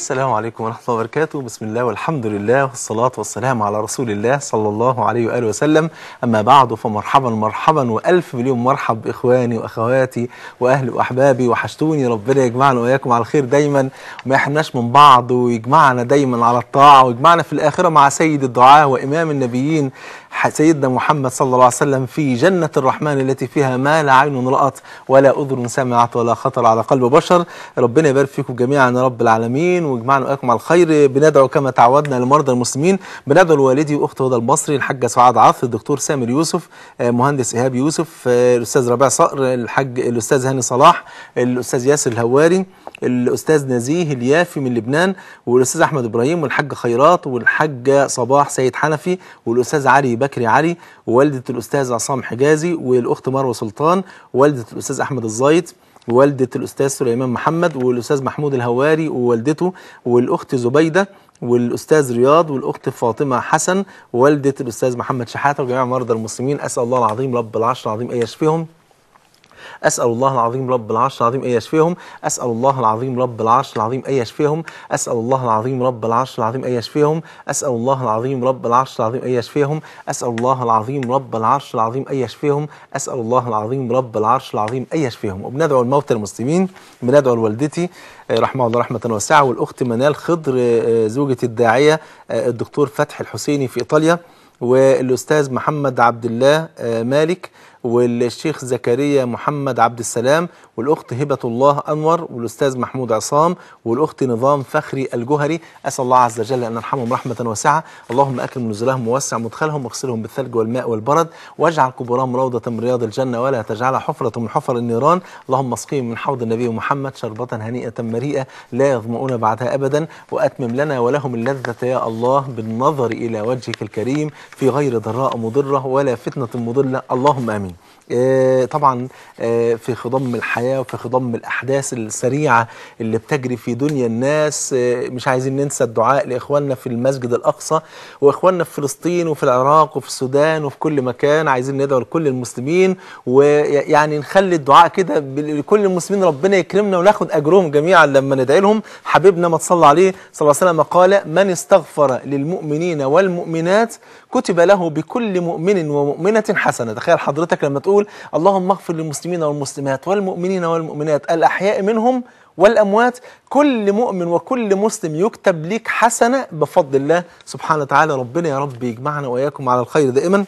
السلام عليكم ورحمة الله وبركاته بسم الله والحمد لله والصلاة والسلام على رسول الله صلى الله عليه وآله وسلم أما بعد فمرحبا مرحبا وألف مليون مرحب إخواني وأخواتي وأهلي وأحبابي وحشتوني ربنا يجمعنا وإياكم على الخير دايما وما يحرمناش من بعض ويجمعنا دايما على الطاعة ويجمعنا في الآخرة مع سيد الدعاء وإمام النبيين سيدنا محمد صلى الله عليه وسلم في جنة الرحمن التي فيها ما لا عين رأت ولا أذن سمعت ولا خطر على قلب بشر ربنا يبارك فيكم جميعا يا رب العالمين ويجمعنا وإياكم على الخير بندعو كما تعودنا لمرضى المسلمين بندعو لوالدي وأخت هدى المصري الحاجة سعاد عاطف الدكتور سامر يوسف آه، مهندس إيهاب يوسف آه، الأستاذ ربيع صقر الحاج الأستاذ هاني صلاح الأستاذ ياسر الهواري الأستاذ نزيه اليافي من لبنان والأستاذ أحمد إبراهيم والحاج خيرات والحاجة صباح سيد حنفي والأستاذ علي بكري علي ووالدة الأستاذ عصام حجازي والأخت مروة سلطان ووالدة الأستاذ أحمد الزيط ووالدة الأستاذ سليمان محمد والأستاذ محمود الهواري ووالدته والأخت زبيدة والأستاذ رياض والأخت فاطمة حسن ووالدة الأستاذ محمد شحاتة وجميع مرضى المسلمين أسأل الله العظيم رب العرش العظيم أن يشفيهم أسأل الله العظيم رب العرش العظيم أن يشفيهم أسأل الله العظيم رب العرش العظيم أن يشفيهم أسأل الله العظيم رب العرش العظيم أن يشفيهم أسأل الله العظيم رب العرش العظيم أن يشفيهم أسأل الله العظيم رب العرش العظيم أن يشفيهم أسأل الله العظيم رب العرش العظيم أن يشفيهم وبندعو الموتى المسلمين بندعو لوالدتي آه، رحمه الله رحمة واسعة والأخت منال خضر آه، زوجة الداعية آه، الدكتور فتحي الحسيني في إيطاليا والأستاذ محمد عبد الله مالك والشيخ زكريا محمد عبد السلام والاخت هبه الله انور والاستاذ محمود عصام والاخت نظام فخري الجهري اسال الله عز وجل ان يرحمهم رحمه واسعه اللهم اكرم نزلهم ووسع مدخلهم واغسلهم بالثلج والماء والبرد واجعل قبورهم روضه من رياض الجنه ولا تجعلها حفره من حفر النيران اللهم اسقيهم من حوض النبي محمد شربه هنيئه مريئه لا يظمؤون بعدها ابدا واتمم لنا ولهم اللذه يا الله بالنظر الى وجهك الكريم في غير ضراء مضره ولا فتنه مضله اللهم امين آه، طبعا آه، في خضم الحياة وفي خضم الأحداث السريعة اللي بتجري في دنيا الناس آه، مش عايزين ننسى الدعاء لإخواننا في المسجد الأقصى وإخواننا في فلسطين وفي العراق وفي السودان وفي كل مكان عايزين ندعو لكل المسلمين ويعني نخلي الدعاء كده لكل المسلمين ربنا يكرمنا وناخد أجرهم جميعا لما ندعي لهم حبيبنا ما تصلى عليه صلى الله عليه وسلم قال من استغفر للمؤمنين والمؤمنات كتب له بكل مؤمن ومؤمنة حسنة تخيل حضرتك لما تقول اللهم اغفر للمسلمين والمسلمات والمؤمنين والمؤمنات الأحياء منهم والأموات كل مؤمن وكل مسلم يكتب ليك حسنة بفضل الله سبحانه وتعالى ربنا يا رب يجمعنا وإياكم على الخير دائما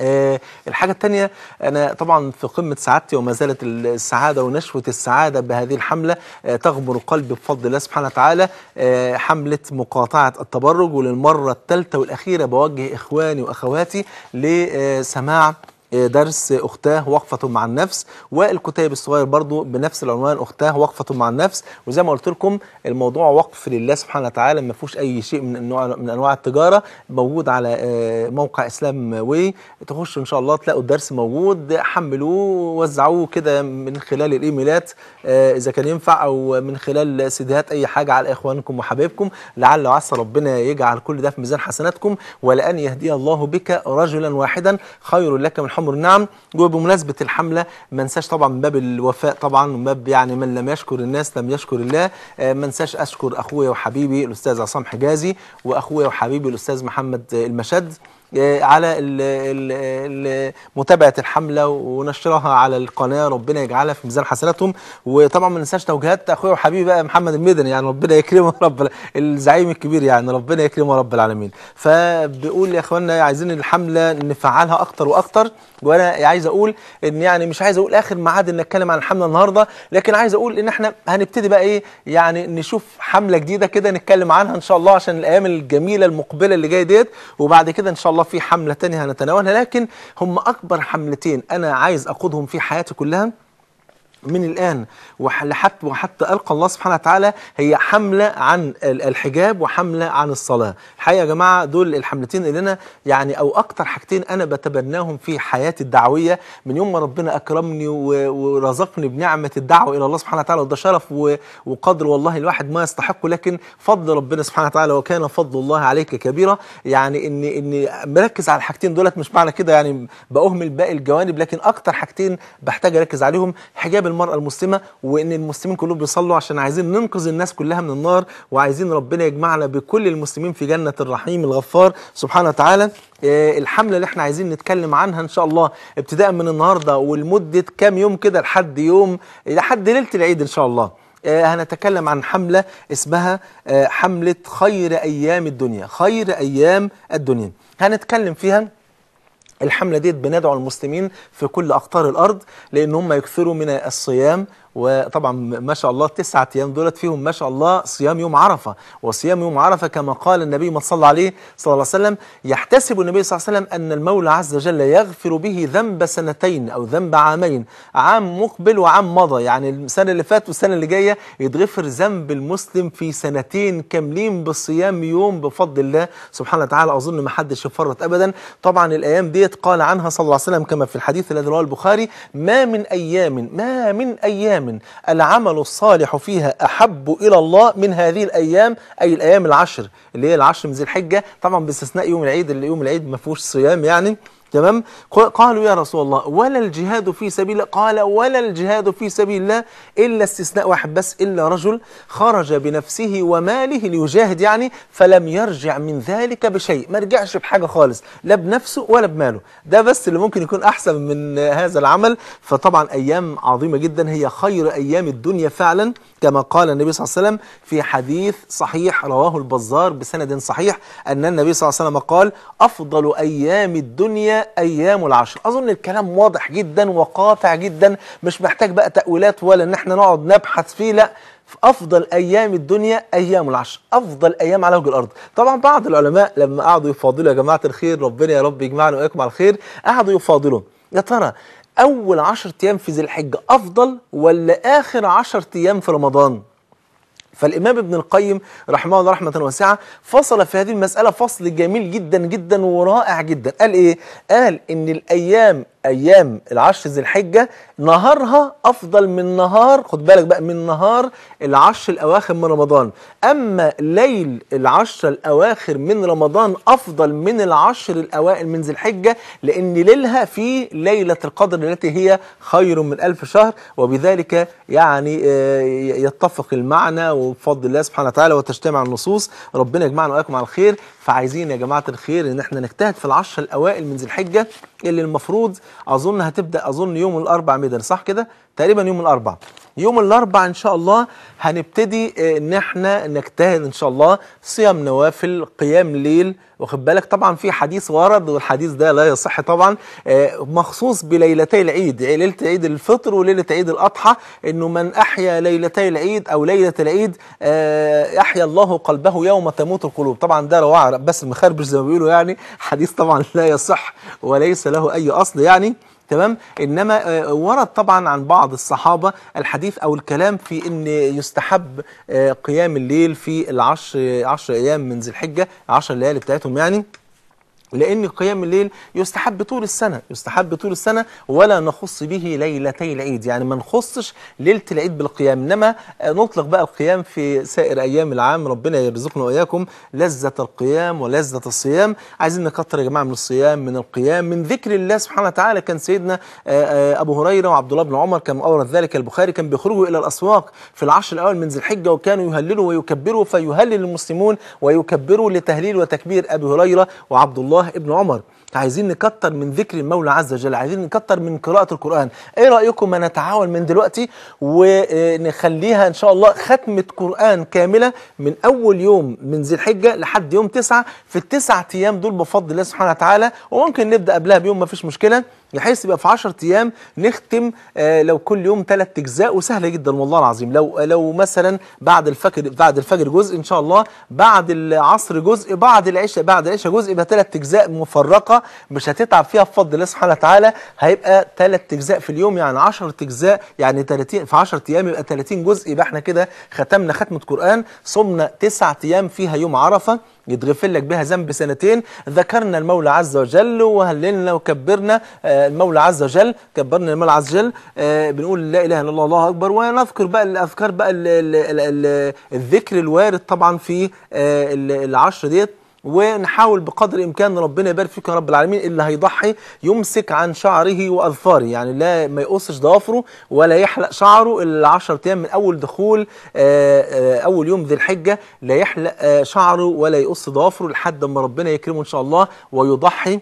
آه، الحاجة الثانية أنا طبعا في قمة سعادتي وما زالت السعادة ونشوة السعادة بهذه الحملة آه، تغمر قلبي بفضل الله سبحانه وتعالى آه، حملة مقاطعة التبرج وللمرة الثالثة والأخيرة بوجه إخواني وأخواتي لسماع آه، درس اختاه وقفه مع النفس والكتاب الصغير برضو بنفس العنوان اختاه وقفه مع النفس وزي ما قلت لكم الموضوع وقف لله سبحانه وتعالى ما فيهوش اي شيء من انواع من انواع التجاره موجود على آه، موقع اسلام وي تخشوا ان شاء الله تلاقوا الدرس موجود حملوه وزعوه كده من خلال الايميلات آه، اذا كان ينفع او من خلال سيديهات اي حاجه على اخوانكم وحبايبكم لعل وعسى ربنا يجعل كل ده في ميزان حسناتكم ولان يهدي الله بك رجلا واحدا خير لك من الحمر نعم وبمناسبه الحمله ما انساش طبعا من باب الوفاء طبعا من باب يعني من لم يشكر الناس لم يشكر الله آه، ما انساش اشكر اخويا وحبيبي الاستاذ عصام حجازي واخويا وحبيبي الاستاذ محمد المشد على متابعه الحمله ونشرها على القناه ربنا يجعلها في ميزان حسناتهم وطبعا ما ننساش توجيهات اخويا وحبيبي بقى محمد المدني يعني ربنا يكرمه رب الزعيم الكبير يعني ربنا يكرمه رب العالمين فبقول يا اخواننا عايزين الحمله نفعلها اكتر واكتر وانا عايز اقول ان يعني مش عايز اقول اخر معاد ان اتكلم عن الحمله النهارده لكن عايز اقول ان احنا هنبتدي بقى ايه يعني نشوف حمله جديده كده نتكلم عنها ان شاء الله عشان الايام الجميله المقبله اللي جايه ديت وبعد كده ان شاء الله الله في حملة تانية هنتناولها لكن هم أكبر حملتين أنا عايز أقودهم في حياتي كلها من الآن وحتى وحتى ألقى الله سبحانه وتعالى هي حملة عن الحجاب وحملة عن الصلاة الحقيقة يا جماعة دول الحملتين اللي أنا يعني أو أكتر حاجتين أنا بتبناهم في حياتي الدعوية من يوم ما ربنا أكرمني ورزقني بنعمة الدعوة إلى الله سبحانه وتعالى وده شرف وقدر والله الواحد ما يستحقه لكن فضل ربنا سبحانه وتعالى وكان فضل الله عليك كبيرة يعني إن إن مركز على الحاجتين دولت مش معنى كده يعني بأهمل باقي الجوانب لكن أكتر حاجتين بحتاج أركز عليهم حجاب المرأة المسلمة وإن المسلمين كلهم بيصلوا عشان عايزين ننقذ الناس كلها من النار وعايزين ربنا يجمعنا بكل المسلمين في جنة الرحيم الغفار سبحانه وتعالى آه، الحملة اللي احنا عايزين نتكلم عنها ان شاء الله ابتداء من النهاردة ولمدة كام يوم كده لحد يوم لحد ليلة العيد ان شاء الله آه، هنتكلم عن حملة اسمها آه، حملة خير أيام الدنيا خير أيام الدنيا هنتكلم فيها الحملة ديت بندعو المسلمين في كل أقطار الأرض لأن هم يكثروا من الصيام وطبعا ما شاء الله تسعة أيام دولت فيهم ما شاء الله صيام يوم عرفة وصيام يوم عرفة كما قال النبي ما صلى عليه صلى الله عليه وسلم يحتسب النبي صلى الله عليه وسلم أن المولى عز وجل يغفر به ذنب سنتين أو ذنب عامين عام مقبل وعام مضى يعني السنة اللي فاتت والسنة اللي جاية يتغفر ذنب المسلم في سنتين كاملين بالصيام يوم بفضل الله سبحانه وتعالى أظن ما حدش يفرط أبدا طبعا الأيام ديت قال عنها صلى الله عليه وسلم كما في الحديث الذي رواه البخاري ما من أيام ما من أيام العمل الصالح فيها أحب إلى الله من هذه الأيام أي الأيام العشر اللي هي العشر من ذي الحجة طبعا باستثناء يوم العيد اللي يوم العيد ما فيهوش صيام يعني تمام قالوا يا رسول الله ولا الجهاد في سبيل الله قال ولا الجهاد في سبيل الله إلا استثناء واحد بس إلا رجل خرج بنفسه وماله ليجاهد يعني فلم يرجع من ذلك بشيء ما رجعش بحاجة خالص لا بنفسه ولا بماله ده بس اللي ممكن يكون أحسن من هذا العمل فطبعا أيام عظيمة جدا هي خير أيام الدنيا فعلا كما قال النبي صلى الله عليه وسلم في حديث صحيح رواه البزار بسند صحيح أن النبي صلى الله عليه وسلم قال أفضل أيام الدنيا ايام العشر اظن الكلام واضح جدا وقاطع جدا مش محتاج بقى تاويلات ولا ان احنا نقعد نبحث فيه لا في افضل ايام الدنيا ايام العشر افضل ايام على وجه الارض طبعا بعض العلماء لما قعدوا يفاضلوا يا جماعه الخير ربنا يا رب يجمعنا واياكم على الخير قعدوا يفاضلوا يا ترى اول 10 ايام في ذي الحجه افضل ولا اخر 10 ايام في رمضان فالإمام ابن القيم رحمه الله رحمة واسعة فصل في هذه المسألة فصل جميل جدا جدا ورائع جدا قال إيه؟ قال إن الأيام ايام العشر ذي الحجه نهارها افضل من نهار خد بالك بقى من نهار العشر الاواخر من رمضان اما ليل العشر الاواخر من رمضان افضل من العشر الاوائل من ذي الحجه لان ليلها في ليله القدر التي هي خير من الف شهر وبذلك يعني آه، يتفق المعنى وبفضل الله سبحانه وتعالى وتجتمع النصوص ربنا يجمعنا واياكم على الخير فعايزين يا جماعه الخير ان احنا نجتهد في العشر الاوائل من ذي الحجه اللي المفروض اظن هتبدا اظن يوم الاربعاء ميدان صح كده تقريبا يوم الاربعاء يوم الاربع ان شاء الله هنبتدي آه، ان احنا نجتهد ان شاء الله صيام نوافل قيام ليل واخد بالك طبعا في حديث ورد والحديث ده لا يصح طبعا آه، مخصوص بليلتي العيد يعني ليله عيد الفطر وليله عيد الاضحى انه من احيا ليلتي العيد او ليله العيد آه، احيا الله قلبه يوم تموت القلوب طبعا ده روعه بس المخربش زي ما بيقولوا يعني حديث طبعا لا يصح وليس له اي اصل يعني تمام انما آه، ورد طبعا عن بعض الصحابه الحديث او الكلام في ان يستحب آه، قيام الليل في العشر 10 ايام من ذي الحجه 10 ليالي بتاعتهم يعني لأن قيام الليل يستحب طول السنة يستحب طول السنة ولا نخص به ليلتي العيد يعني ما نخصش ليلة العيد بالقيام إنما نطلق بقى القيام في سائر أيام العام ربنا يرزقنا وإياكم لذة القيام ولذة الصيام عايزين نكتر يا جماعة من الصيام من القيام من ذكر الله سبحانه وتعالى كان سيدنا آه، آه، أبو هريرة وعبد الله بن عمر كان أورد ذلك البخاري كان بيخرجوا إلى الأسواق في العشر الأول من ذي الحجة وكانوا يهللوا ويكبروا فيهلل المسلمون ويكبروا لتهليل وتكبير أبي هريرة وعبد الله الله ابن عمر عايزين نكتر من ذكر المولى عز وجل عايزين نكتر من قراءة القرآن ايه رأيكم ما نتعاون من دلوقتي ونخليها ان شاء الله ختمة قرآن كاملة من اول يوم من ذي الحجة لحد يوم تسعة في التسعة ايام دول بفضل الله سبحانه وتعالى وممكن نبدأ قبلها بيوم ما فيش مشكلة بحيث يبقى في 10 ايام نختم آه لو كل يوم ثلاث اجزاء وسهله جدا والله العظيم لو لو مثلا بعد الفجر بعد الفجر جزء ان شاء الله بعد العصر جزء بعد العشاء بعد العشاء جزء يبقى ثلاث اجزاء مفرقه مش هتتعب فيها بفضل الله سبحانه وتعالى هيبقى ثلاث اجزاء في اليوم يعني 10 اجزاء يعني 30 في 10 ايام يبقى 30 جزء يبقى احنا كده ختمنا ختمه قران صمنا تسع ايام فيها يوم عرفه يتغفر لك بها ذنب سنتين ذكرنا المولى عز وجل وهللنا وكبرنا آه، المولى عز وجل كبرنا المولى عز وجل آه، بنقول لا اله الا الله الله اكبر ونذكر بقى الاذكار بقى الذكر الوارد طبعا في آه، العشر ديت ونحاول بقدر الامكان ربنا يبارك فيك يا رب العالمين اللي هيضحي يمسك عن شعره واظفاره يعني لا ما يقصش ضوافره ولا يحلق شعره ال 10 ايام من اول دخول آه، آه، اول يوم ذي الحجه لا يحلق آه، شعره ولا يقص ضوافره لحد ما ربنا يكرمه ان شاء الله ويضحي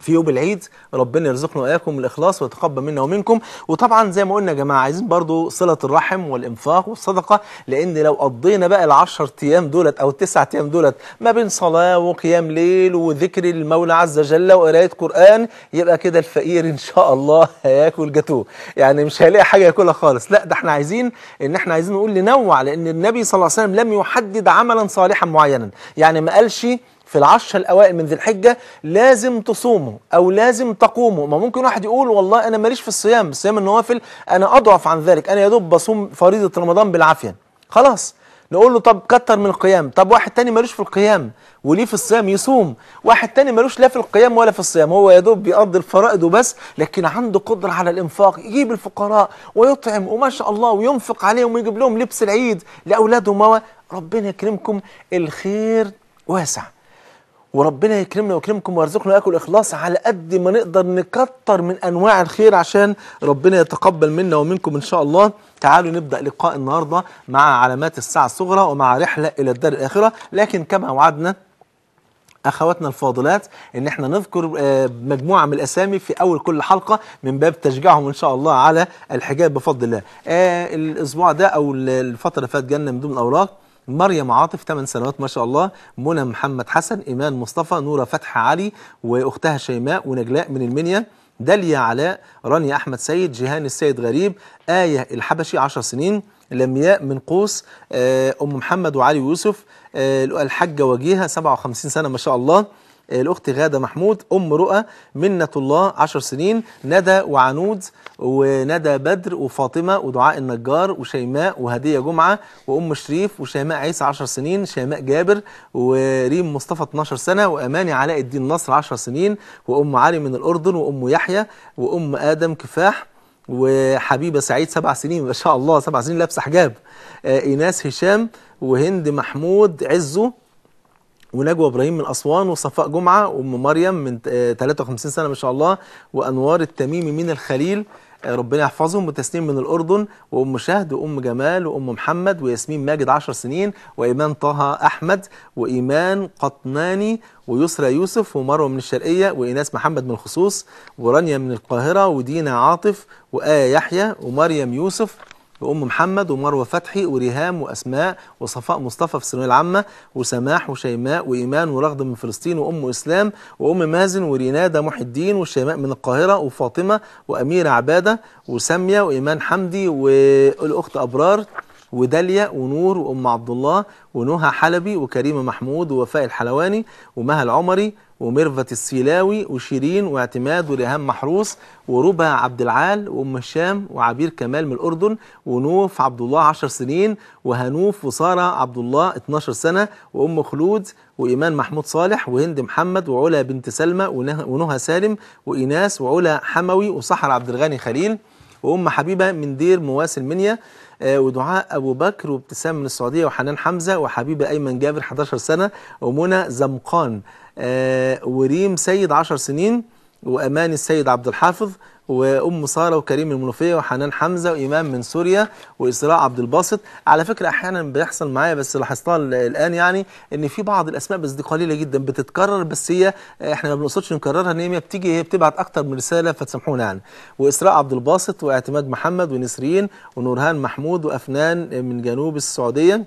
في يوم العيد ربنا يرزقنا واياكم الاخلاص ويتقبل منا ومنكم وطبعا زي ما قلنا يا جماعه عايزين برضو صله الرحم والانفاق والصدقه لان لو قضينا بقى ال10 ايام دولت او التسع ايام دولت ما بين صلاه وقيام ليل وذكر المولى عز وجل وقرايه قران يبقى كده الفقير ان شاء الله هياكل جاتوه يعني مش هيلاقي حاجه ياكلها خالص لا ده احنا عايزين ان احنا عايزين نقول ننوع لان النبي صلى الله عليه وسلم لم يحدد عملا صالحا معينا يعني ما قالش في العشر الاوائل من ذي الحجه لازم تصوموا او لازم تقوموا ما ممكن واحد يقول والله انا ماليش في الصيام الصيام النوافل انا اضعف عن ذلك انا يا دوب بصوم فريضه رمضان بالعافيه خلاص نقول له طب كتر من القيام طب واحد تاني ملوش في القيام وليه في الصيام يصوم واحد تاني ملوش لا في القيام ولا في الصيام هو يا دوب بيقضي الفرائض وبس لكن عنده قدرة على الإنفاق يجيب الفقراء ويطعم وما شاء الله وينفق عليهم ويجيب لهم لبس العيد لأولادهم ربنا يكرمكم الخير واسع وربنا يكرمنا ويكرمكم ويرزقنا اكل اخلاص على قد ما نقدر نكتر من انواع الخير عشان ربنا يتقبل منا ومنكم ان شاء الله تعالوا نبدا لقاء النهارده مع علامات الساعه الصغرى ومع رحله الى الدار الاخره لكن كما وعدنا اخواتنا الفاضلات ان احنا نذكر آه، مجموعه من الاسامي في اول كل حلقه من باب تشجيعهم ان شاء الله على الحجاب بفضل الله آه، الاسبوع ده او الفتره اللي فاتت جالنا من ضمن الاوراق مريم عاطف 8 سنوات ما شاء الله منى محمد حسن إيمان مصطفى نورة فتحي علي وأختها شيماء ونجلاء من المنيا داليا علاء رانيا أحمد سيد جيهان السيد غريب آية الحبشي 10 سنين لمياء من قوس آه، أم محمد وعلي يوسف آه، الحاجة وجيهة 57 سنة ما شاء الله الاخت غاده محمود ام رؤى منه الله 10 سنين ندى وعنود وندى بدر وفاطمه ودعاء النجار وشيماء وهديه جمعه وام شريف وشيماء عيسى 10 سنين شيماء جابر وريم مصطفى 12 سنه واماني علاء الدين نصر 10 سنين وام علي من الاردن وام يحيى وام ادم كفاح وحبيبه سعيد سبع سنين ما شاء الله سبع سنين لابسه حجاب آه، ايناس هشام وهند محمود عزه ونجوى ابراهيم من اسوان وصفاء جمعه وام مريم من 53 آه، سنه ما شاء الله وانوار التميمي من الخليل آه، ربنا يحفظهم وتسنيم من الاردن وام شهد وام جمال وام محمد وياسمين ماجد 10 سنين وايمان طه احمد وايمان قطناني ويسرى يوسف ومروه من الشرقيه وايناس محمد من الخصوص ورانيا من القاهره ودينا عاطف وآية يحيى ومريم يوسف وأم محمد ومروة فتحي وريهام وأسماء وصفاء مصطفى في الثانوية العامة وسماح وشيماء وإيمان ورغد من فلسطين وأم إسلام وأم مازن ورينادة محي الدين وشيماء من القاهرة وفاطمة وأميرة عبادة وسامية وإيمان حمدي والأخت أبرار وداليا ونور وام عبد الله ونهى حلبي وكريم محمود ووفاء الحلواني ومها العمري وميرفت السيلاوي وشيرين واعتماد وريهام محروس وربا عبد العال وام الشام وعبير كمال من الاردن ونوف عبد الله 10 سنين وهنوف وساره عبد الله 12 سنه وام خلود وايمان محمود صالح وهند محمد وعلا بنت سلمى ونهى سالم وايناس وعلا حموي وصحر عبد الغني خليل وام حبيبه من دير مواسل منيا آه، ودعاء أبو بكر وابتسام من السعودية وحنان حمزة وحبيبة أيمن جابر 11 سنة ومنى زمقان آه، وريم سيد 10 سنين وأماني السيد عبد الحافظ وام ساره وكريم المنوفيه وحنان حمزه وامام من سوريا واسراء عبد الباسط على فكره احيانا بيحصل معايا بس لاحظتها الان يعني ان في بعض الاسماء بس دي قليله جدا بتتكرر بس هي احنا ما بنقصدش نكررها ان هي بتيجي هي بتبعت اكتر من رساله فتسامحونا يعني واسراء عبد الباسط واعتماد محمد ونسرين ونورهان محمود وافنان من جنوب السعوديه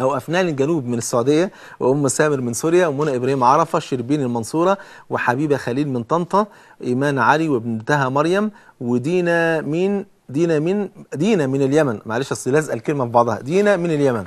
أو أفنان الجنوب من السعودية وأم سامر من سوريا ومنى إبراهيم عرفة شربين المنصورة وحبيبة خليل من طنطا إيمان علي وابنتها مريم ودينا مين دينا من دينا من اليمن معلش أصل لازقة الكلمة في بعضها دينا من اليمن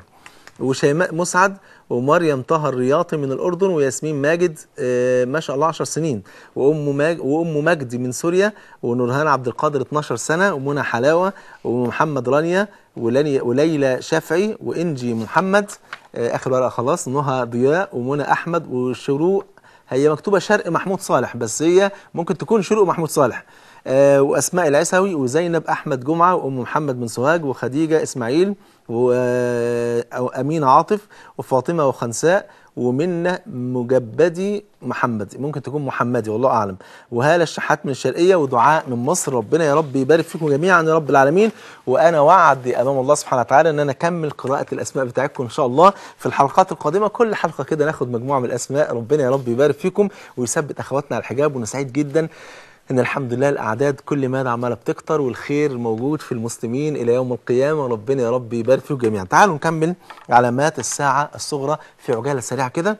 وشيماء مسعد ومريم طه الرياطي من الاردن وياسمين ماجد آه، ما شاء الله 10 سنين وام ماج وام مجدي من سوريا ونورهان عبد القادر 12 سنه ومنى حلاوه ومحمد رانيا وليلى شافعي وانجي محمد آه، اخر ورقه خلاص نهى ضياء ومنى احمد وشروق هي مكتوبه شرق محمود صالح بس هي ممكن تكون شروق محمود صالح آه، واسماء العسوي وزينب احمد جمعه وام محمد من سوهاج وخديجه اسماعيل وأمين عاطف وفاطمة وخنساء ومنة مجبدي محمد ممكن تكون محمدي والله اعلم وهاله الشحات من الشرقيه ودعاء من مصر ربنا يا رب يبارك فيكم جميعا يا رب العالمين وانا وعدي امام الله سبحانه وتعالى ان انا اكمل قراءه الاسماء بتاعتكم ان شاء الله في الحلقات القادمه كل حلقه كده ناخد مجموعه من الاسماء ربنا يا رب يبارك فيكم ويثبت اخواتنا على الحجاب ونسعيد جدا ان الحمد لله الاعداد كل ما عماله بتكتر والخير موجود في المسلمين الى يوم القيامه ربنا يا رب يبارك فيه جميعا تعالوا نكمل علامات الساعه الصغرى في عجاله سريعه كده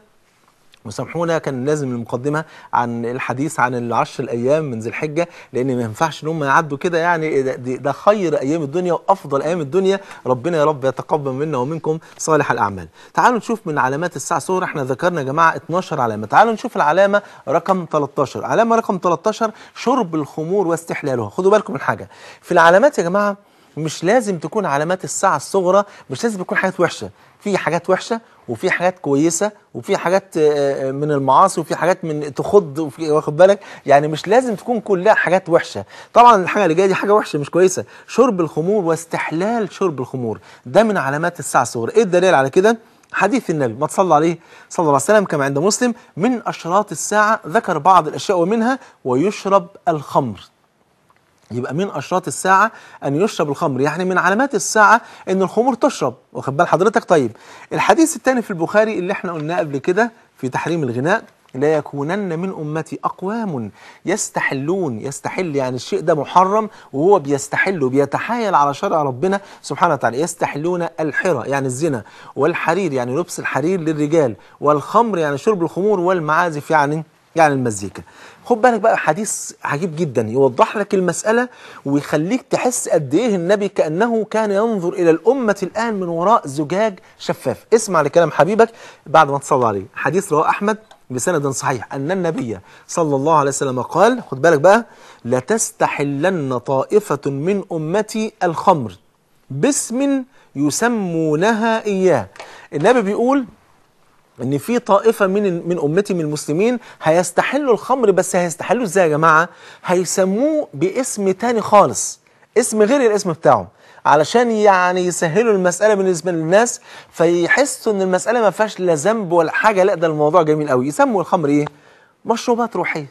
وسامحونا كان لازم المقدمه عن الحديث عن العشر الايام من ذي الحجه لان ما ينفعش ان هم يعدوا كده يعني إيه ده خير ايام الدنيا وافضل ايام الدنيا ربنا يا رب يتقبل منا ومنكم صالح الاعمال تعالوا نشوف من علامات الساعه الصغرى احنا ذكرنا يا جماعه 12 علامه تعالوا نشوف العلامه رقم 13 علامه رقم 13 شرب الخمور واستحلالها خدوا بالكم من حاجه في العلامات يا جماعه مش لازم تكون علامات الساعه الصغرى مش لازم تكون حاجات وحشه في حاجات وحشه وفي حاجات كويسه وفي حاجات آه، آه، من المعاصي وفي حاجات من تخض واخد بالك يعني مش لازم تكون كلها حاجات وحشه طبعا الحاجه اللي جايه دي حاجه وحشه مش كويسه شرب الخمور واستحلال شرب الخمور ده من علامات الساعه الصغرى ايه الدليل على كده حديث النبي ما تصلى عليه صلى الله عليه وسلم كما عند مسلم من أشراط الساعة ذكر بعض الأشياء ومنها ويشرب الخمر يبقى من اشراط الساعه ان يشرب الخمر يعني من علامات الساعه ان الخمور تشرب واخد بال حضرتك طيب الحديث الثاني في البخاري اللي احنا قلناه قبل كده في تحريم الغناء لا يكونن من أمتي أقوام يستحلون يستحل يعني الشيء ده محرم وهو بيستحل وبيتحايل على شرع ربنا سبحانه وتعالى يستحلون الحرى يعني الزنا والحرير يعني لبس الحرير للرجال والخمر يعني شرب الخمور والمعازف يعني يعني المزيكا خد بالك بقى حديث عجيب جدا يوضح لك المسألة ويخليك تحس قد ايه النبي كأنه كان ينظر إلى الأمة الآن من وراء زجاج شفاف اسمع لكلام حبيبك بعد ما تصلى عليه حديث رواه أحمد بسند صحيح أن النبي صلى الله عليه وسلم قال خد بالك بقى لتستحلن طائفة من أمتي الخمر باسم يسمونها إياه النبي بيقول ان في طائفه من من امتي من المسلمين هيستحلوا الخمر بس هيستحلوه ازاي يا جماعه هيسموه باسم تاني خالص اسم غير الاسم بتاعهم علشان يعني يسهلوا المسألة بالنسبة للناس فيحسوا ان المسألة ما فيهاش لا ذنب ولا حاجة لا ده الموضوع جميل قوي يسموا الخمر ايه؟ مشروبات روحية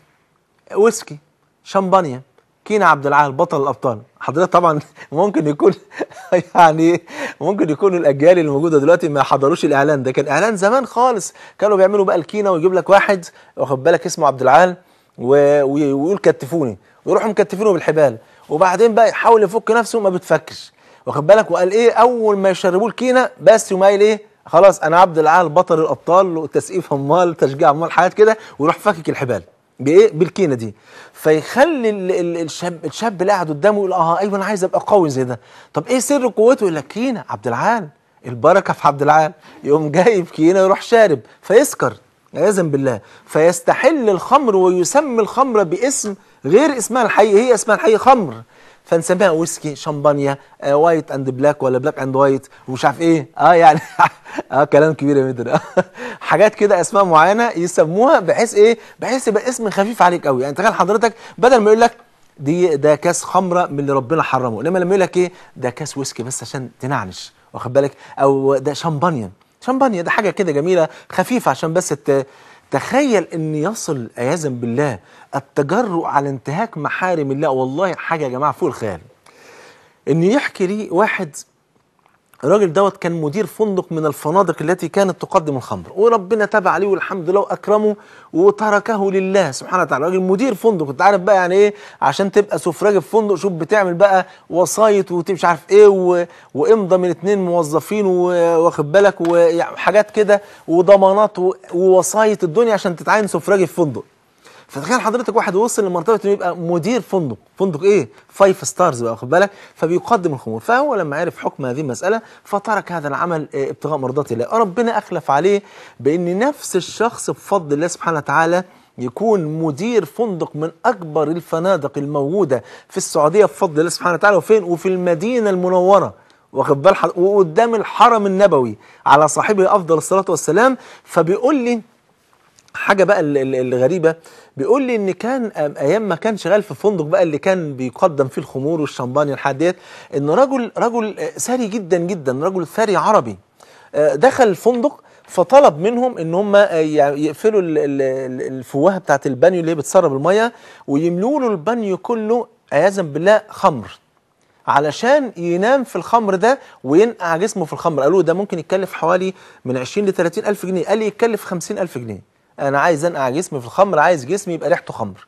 ويسكي شامبانيا كينا عبد العال بطل الابطال حضرتك طبعا ممكن يكون يعني ممكن يكون الاجيال اللي موجوده دلوقتي ما حضروش الاعلان ده كان اعلان زمان خالص كانوا بيعملوا بقى الكينا ويجيب لك واحد واخد بالك اسمه عبد العال ويقول كتفوني ويروحوا مكتفينه بالحبال وبعدين بقى يحاول يفك نفسه ما بتفكش واخد بالك وقال ايه اول ما يشربوه الكينا بس يقوم ايه خلاص انا عبد العال بطل الابطال وتسقيف امال تشجيع امال حاجات كده ويروح فكك الحبال بايه بالكينه دي فيخلي الشاب الشاب اللي قاعد قدامه يقول اه ايوه انا عايز ابقى قوي زي ده طب ايه سر قوته يقول لك كينه عبد العال البركه في عبد العال يقوم جايب كينه يروح شارب فيسكر عياذا بالله فيستحل الخمر ويسمي الخمر باسم غير اسمها الحقيقي هي اسمها الحقيقي خمر فنسميها ويسكي شمبانيا آه وايت اند بلاك ولا بلاك اند وايت ومش عارف ايه اه يعني اه كلام كبير يا مدر حاجات كده اسماء معينه يسموها بحيث ايه بحيث يبقى اسم خفيف عليك قوي يعني تخيل حضرتك بدل ما يقول لك دي ده كاس خمره من اللي ربنا حرمه لما لما يقول لك ايه ده كاس ويسكي بس عشان تنعنش واخد بالك او ده شمبانيا شمبانيا ده حاجه كده جميله خفيفه عشان بس تخيل ان يصل عياذا بالله التجرؤ على انتهاك محارم الله والله حاجه يا جماعه فوق الخيال ان يحكي لي واحد الراجل دوت كان مدير فندق من الفنادق التي كانت تقدم الخمر وربنا تاب عليه والحمد لله واكرمه وتركه لله سبحانه وتعالى راجل مدير فندق انت عارف بقى يعني ايه عشان تبقى سفراجي في فندق شوف بتعمل بقى وسايط ومش عارف ايه و... وامضى من اتنين موظفين واخد بالك وحاجات كده وضمانات و... ووسايط الدنيا عشان تتعين سفراجي في فندق فتخيل حضرتك واحد وصل لمرتبه انه يبقى مدير فندق فندق ايه فايف ستارز بقى واخد بالك فبيقدم الخمور فهو لما عرف حكم هذه المساله فترك هذا العمل آه، ابتغاء مرضات الله ربنا اخلف عليه بان نفس الشخص بفضل الله سبحانه وتعالى يكون مدير فندق من اكبر الفنادق الموجوده في السعوديه بفضل الله سبحانه وتعالى وفين وفي المدينه المنوره واخد بال وقدام الحرم النبوي على صاحبه افضل الصلاه والسلام فبيقول لي حاجه بقى الغريبه بيقول لي ان كان ايام ما كان شغال في الفندق بقى اللي كان بيقدم فيه الخمور والشمباني والحاجات ديت ان رجل رجل آه، ثري جدا جدا رجل ثري عربي آه، دخل الفندق فطلب منهم ان هم آه، يقفلوا الفوهه بتاعت البانيو اللي هي بتسرب الميه ويملوا له البانيو كله عياذا بالله خمر علشان ينام في الخمر ده وينقع جسمه في الخمر قالوا ده ممكن يتكلف حوالي من 20 ل 30 الف جنيه قال لي يتكلف 50 الف جنيه انا عايز انقع جسمي في الخمر عايز جسمي يبقى ريحته خمر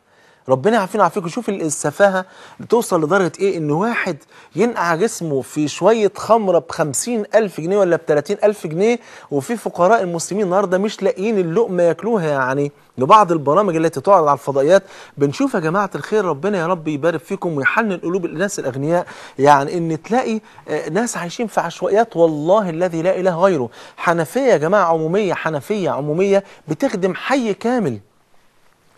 ربنا يعافينا ويعافيكم شوف السفاهه بتوصل لدرجه ايه ان واحد ينقع جسمه في شويه خمره ب ألف جنيه ولا ب ألف جنيه وفي فقراء المسلمين النهارده مش لاقيين اللقمه ياكلوها يعني لبعض البرامج التي تعرض على الفضائيات بنشوف يا جماعه الخير ربنا يا رب يبارك فيكم ويحنن قلوب الناس الاغنياء يعني ان تلاقي آه، ناس عايشين في عشوائيات والله الذي لا اله غيره حنفيه يا جماعه عموميه حنفيه عموميه بتخدم حي كامل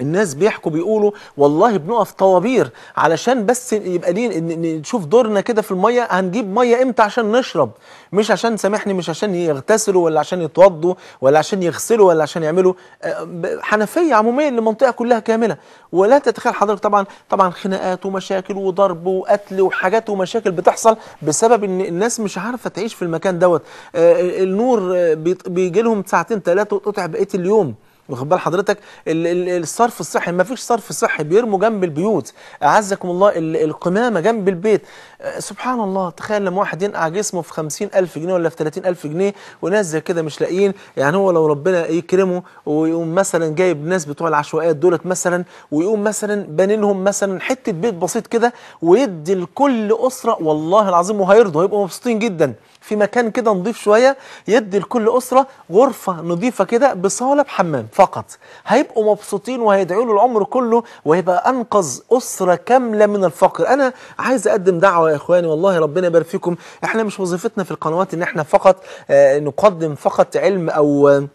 الناس بيحكوا بيقولوا والله بنقف طوابير علشان بس يبقى ليه نشوف دورنا كده في الميه هنجيب ميه امتى عشان نشرب مش عشان سامحني مش عشان يغتسلوا ولا عشان يتوضوا ولا عشان يغسلوا ولا عشان يعملوا آه، حنفيه عموميه للمنطقه كلها كامله ولا تتخيل حضرتك طبعا طبعا خناقات ومشاكل وضرب وقتل وحاجات ومشاكل بتحصل بسبب ان الناس مش عارفه تعيش في المكان دوت آه، النور بيجي لهم ساعتين ثلاثه وتقطع بقيه اليوم واخد بال حضرتك الصرف الصحي ما فيش صرف صحي بيرموا جنب البيوت اعزكم الله القمامه جنب البيت آه، سبحان الله تخيل لما واحد ينقع جسمه في 50000 جنيه ولا في 30000 جنيه وناس زي كده مش لاقيين يعني هو لو ربنا يكرمه ويقوم مثلا جايب ناس بتوع العشوائيات دولت مثلا ويقوم مثلا بانينهم مثلا حته بيت بسيط كده ويدي لكل اسره والله العظيم وهيرضوا هيبقوا مبسوطين جدا في مكان كده نضيف شوية يدي لكل أسرة غرفة نضيفة كده بصالة بحمام فقط هيبقوا مبسوطين وهيدعوا له العمر كله وهيبقى أنقذ أسرة كاملة من الفقر أنا عايز أقدم دعوة يا إخواني والله ربنا يبارك فيكم إحنا مش وظيفتنا في القنوات إن إحنا فقط آه، نقدم فقط علم أو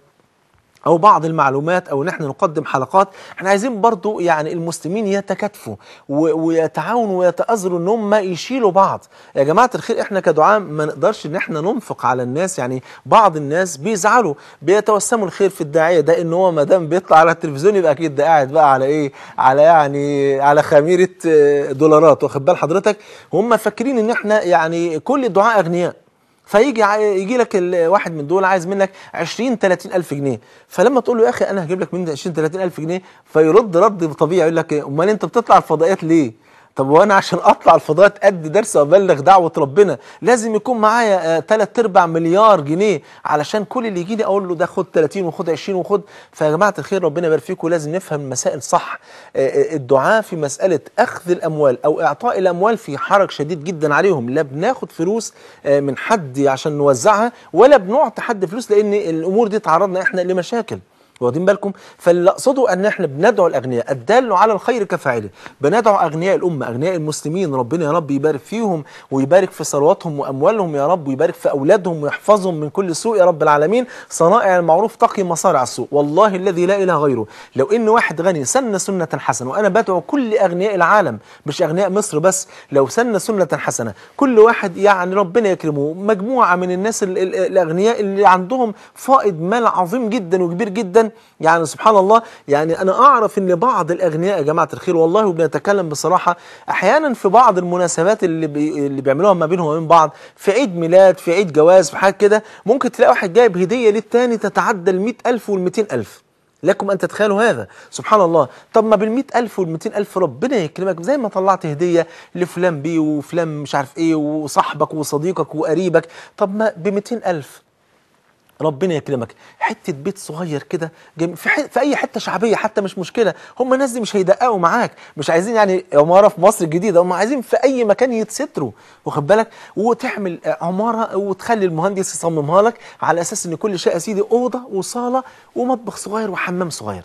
او بعض المعلومات او نحن نقدم حلقات احنا عايزين برضو يعني المسلمين يتكاتفوا ويتعاونوا ويتاذروا ان هم يشيلوا بعض يا جماعه الخير احنا كدعاء ما نقدرش ان احنا ننفق على الناس يعني بعض الناس بيزعلوا بيتوسموا الخير في الداعيه ده ان هو ما دام بيطلع على التلفزيون يبقى اكيد ده قاعد بقى على ايه على يعني على خميره دولارات واخد بال حضرتك هم فاكرين ان احنا يعني كل الدعاء اغنياء فيجي يجي لك واحد من دول عايز منك 20 30 الف جنيه فلما تقول له يا اخي انا هجيب لك من 20 30 الف جنيه فيرد رد طبيعي يقول لك إيه؟ امال انت بتطلع الفضائيات ليه طب وانا عشان اطلع الفضاء ادي درس وابلغ دعوه ربنا لازم يكون معايا 3 آه، ارباع مليار جنيه علشان كل اللي يجي لي اقول له ده خد 30 وخد 20 وخد فيا جماعه الخير ربنا يبارك فيكم لازم نفهم المسائل صح آه، آه، الدعاء في مساله اخذ الاموال او اعطاء الاموال في حرج شديد جدا عليهم لا بناخد فلوس من حد عشان نوزعها ولا بنعطي حد فلوس لان الامور دي تعرضنا احنا لمشاكل واخدين بالكم فاللي اقصده ان احنا بندعو الاغنياء الدال على الخير كفاعله بندعو اغنياء الامه اغنياء المسلمين ربنا يا رب يبارك فيهم ويبارك في ثرواتهم واموالهم يا رب ويبارك في اولادهم ويحفظهم من كل سوء يا رب العالمين صنائع المعروف تقي مصارع السوء والله الذي لا اله غيره لو ان واحد غني سن سنه حسنه وانا بدعو كل اغنياء العالم مش اغنياء مصر بس لو سن سنه حسنه كل واحد يعني ربنا يكرمه مجموعه من الناس الاغنياء اللي عندهم فائض مال عظيم جدا وكبير جدا يعني سبحان الله يعني أنا أعرف أن بعض الأغنياء يا جماعة الخير والله وبنتكلم بصراحة أحيانا في بعض المناسبات اللي, بي اللي بيعملوها ما بينهم وبين بعض في عيد ميلاد في عيد جواز في حاجة كده ممكن تلاقي واحد جايب هدية للتاني تتعدى ال 100000 وال 200000 لكم أن تتخيلوا هذا سبحان الله طب ما بال ألف وال ألف ربنا يكرمك زي ما طلعت هدية لفلان بيه وفلان مش عارف إيه وصاحبك وصديقك وقريبك طب ما ب ألف ربنا يكرمك حته بيت صغير كده في, في اي حته شعبيه حتى مش مشكله هم الناس دي مش هيدققوا معاك مش عايزين يعني عماره في مصر الجديده هم عايزين في اي مكان يتستروا واخد بالك وتعمل عماره وتخلي المهندس يصممها لك على اساس ان كل شيء يا سيدي اوضه وصاله ومطبخ صغير وحمام صغير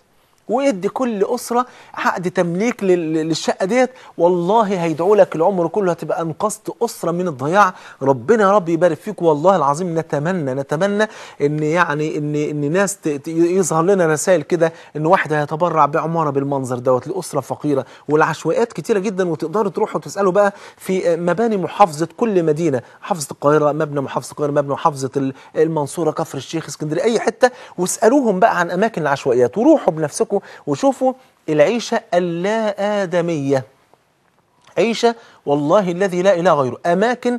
وادي كل اسره عقد تمليك للشقه ديت والله هيدعوا لك العمر كله هتبقى انقذت اسره من الضياع ربنا يا رب يبارك فيك والله العظيم نتمنى نتمنى ان يعني ان ان ناس يظهر لنا رسائل كده ان واحد هيتبرع بعماره بالمنظر دوت لاسره فقيره والعشوائيات كتيره جدا وتقدروا تروحوا تسالوا بقى في مباني محافظه كل مدينه محافظه القاهره مبنى محافظه القاهره مبنى محافظه المنصوره كفر الشيخ اسكندريه اي حته واسالوهم بقى عن اماكن العشوائيات وروحوا بنفسكم معاكم وشوفوا العيشة اللا آدمية عيشة والله الذي لا إله غيره أماكن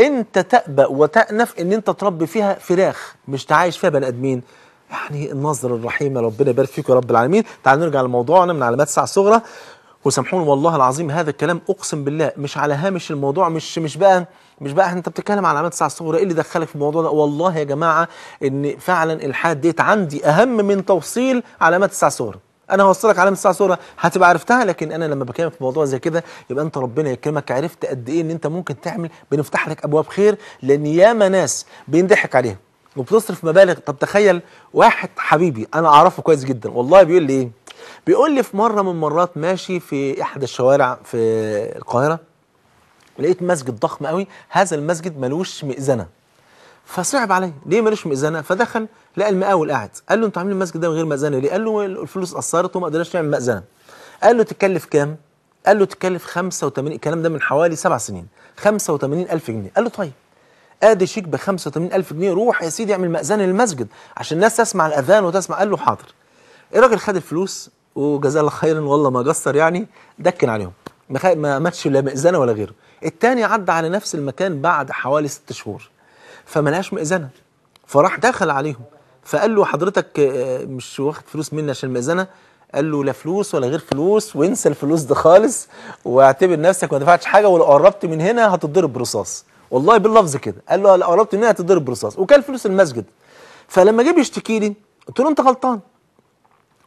أنت تأبأ وتأنف أن أنت تربي فيها فراخ مش تعايش فيها بني آدمين يعني النظر الرحيمة ربنا يبارك فيكم يا رب العالمين تعال نرجع لموضوعنا من علامات الساعة الصغرى وسامحوني والله العظيم هذا الكلام أقسم بالله مش على هامش الموضوع مش مش بقى مش بقى انت بتتكلم على علامات الساعه الصغرى ايه اللي دخلك في الموضوع ده والله يا جماعه ان فعلا الحاد ديت عندي اهم من توصيل علامات الساعه الصغرى انا هوصلك علامه الساعه الصغرى هتبقى عرفتها لكن انا لما بكلمك في موضوع زي كده يبقى انت ربنا يكرمك عرفت قد ايه ان انت ممكن تعمل بنفتح لك ابواب خير لان ياما ناس بينضحك عليها وبتصرف مبالغ طب تخيل واحد حبيبي انا اعرفه كويس جدا والله بيقول لي ايه بيقول لي في مره من مرات ماشي في احدى الشوارع في القاهره لقيت مسجد ضخم قوي هذا المسجد ملوش مئذنه فصعب عليه ليه ملوش مئذنه فدخل لقى المقاول قاعد قال له انتوا عاملين المسجد ده من غير مئذنه ليه قال له الفلوس قصرت وما قدرناش نعمل مئذنه قال له تتكلف كام قال له تتكلف 85 الكلام ده من حوالي سبع سنين 85000 جنيه قال له طيب ادي شيك ب 85000 جنيه روح يا سيدي اعمل مأذنه للمسجد عشان الناس تسمع الاذان وتسمع قال له حاضر الراجل خد الفلوس وجزاه الله خيرا والله ما قصر يعني دكن عليهم ما ماتش لا مئذنه ولا غيره التاني عدى على نفس المكان بعد حوالي ست شهور فما لقاش مئذنه فراح دخل عليهم فقال له حضرتك آه، مش واخد فلوس مني عشان المئذنه قال له لا فلوس ولا غير فلوس وانسى الفلوس دي خالص واعتبر نفسك ما دفعتش حاجه ولو قربت من هنا هتتضرب برصاص والله باللفظ كده قال له لو قربت من هنا هتتضرب برصاص وكان فلوس المسجد فلما جه بيشتكي لي قلت له انت غلطان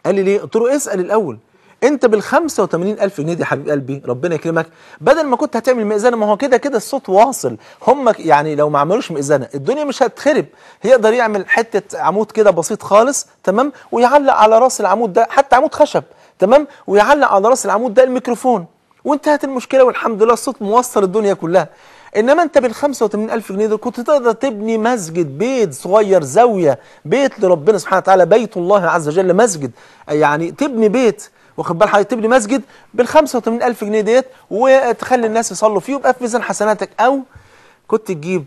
قال لي ليه؟ قلت له اسال الاول انت بال 85 الف جنيه دي يا حبيب قلبي ربنا يكرمك بدل ما كنت هتعمل مئذنه ما هو كده كده الصوت واصل هم يعني لو ما عملوش مئذنه الدنيا مش هتخرب هيقدر يعمل حته عمود كده بسيط خالص تمام ويعلق على راس العمود ده حتى عمود خشب تمام ويعلق على راس العمود ده الميكروفون وانتهت المشكله والحمد لله الصوت موصل الدنيا كلها انما انت بال 85000 جنيه كنت تقدر تبني مسجد بيت صغير زاويه بيت لربنا سبحانه وتعالى بيت الله عز وجل مسجد يعني تبني بيت واخد بال حضرتك تبني مسجد بال 85000 جنيه ديت وتخلي الناس يصلوا فيه يبقى في ميزان حسناتك او كنت تجيب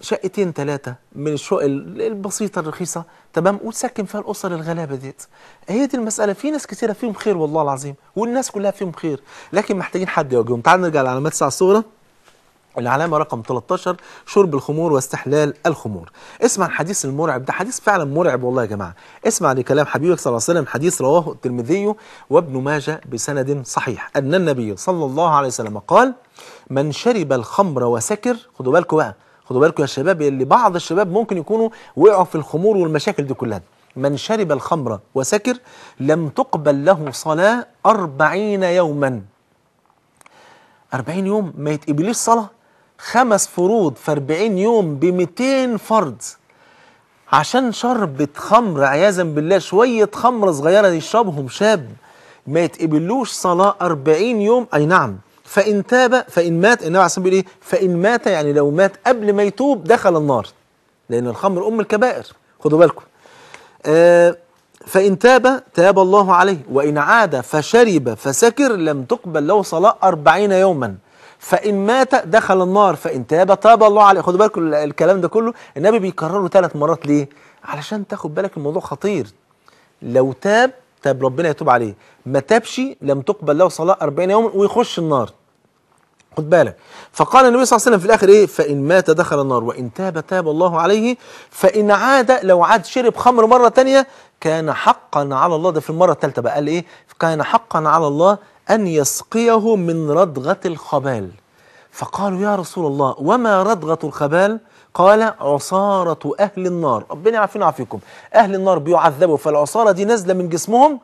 شقتين ثلاثة من الشقق البسيطة الرخيصة تمام وتسكن فيها الأسر الغلابة ديت هي دي المسألة في ناس كثيرة فيهم خير والله العظيم والناس كلها فيهم خير لكن محتاجين حد يوجههم تعال نرجع لعلامات الساعة الصغرى العلامة رقم 13 شرب الخمور واستحلال الخمور اسمع الحديث المرعب ده حديث فعلا مرعب والله يا جماعة اسمع لكلام حبيبك صلى الله عليه وسلم حديث رواه الترمذي وابن ماجه بسند صحيح أن النبي صلى الله عليه وسلم قال من شرب الخمر وسكر خدوا بالكم بقى خدوا بالكم يا شباب اللي بعض الشباب ممكن يكونوا وقعوا في الخمور والمشاكل دي كلها من شرب الخمر وسكر لم تقبل له صلاة أربعين يوما أربعين يوم ما يتقبليش صلاة خمس فروض في 40 يوم ب 200 فرض عشان شربة خمر عياذا بالله شوية خمر صغيرة يشربهم شاب ما يتقبلوش صلاة 40 يوم أي نعم فإن تاب فإن مات النبي عليه الصلاة بيقول إيه فإن مات يعني لو مات قبل ما يتوب دخل النار لأن الخمر أم الكبائر خدوا بالكم آه فإن تاب تاب الله عليه وإن عاد فشرب فسكر لم تقبل له صلاة أربعين يوما فإن مات دخل النار فإن تاب تاب الله عليه خدوا بالكم الكلام ده كله النبي بيكرره ثلاث مرات ليه؟ علشان تاخد بالك الموضوع خطير لو تاب تاب ربنا يتوب عليه ما تابش لم تقبل له صلاة 40 يوما ويخش النار خد بالك فقال النبي صلى الله عليه وسلم في الآخر إيه فإن مات دخل النار وإن تاب تاب الله عليه فإن عاد لو عاد شرب خمر مرة تانية كان حقا على الله ده في المرة الثالثة بقى قال إيه كان حقا على الله أن يسقيه من ردغة الخبال فقالوا يا رسول الله وما ردغة الخبال قال عصارة أهل النار ربنا يعافينا ويعافيكم أهل النار بيعذبوا فالعصارة دي نازلة من جسمهم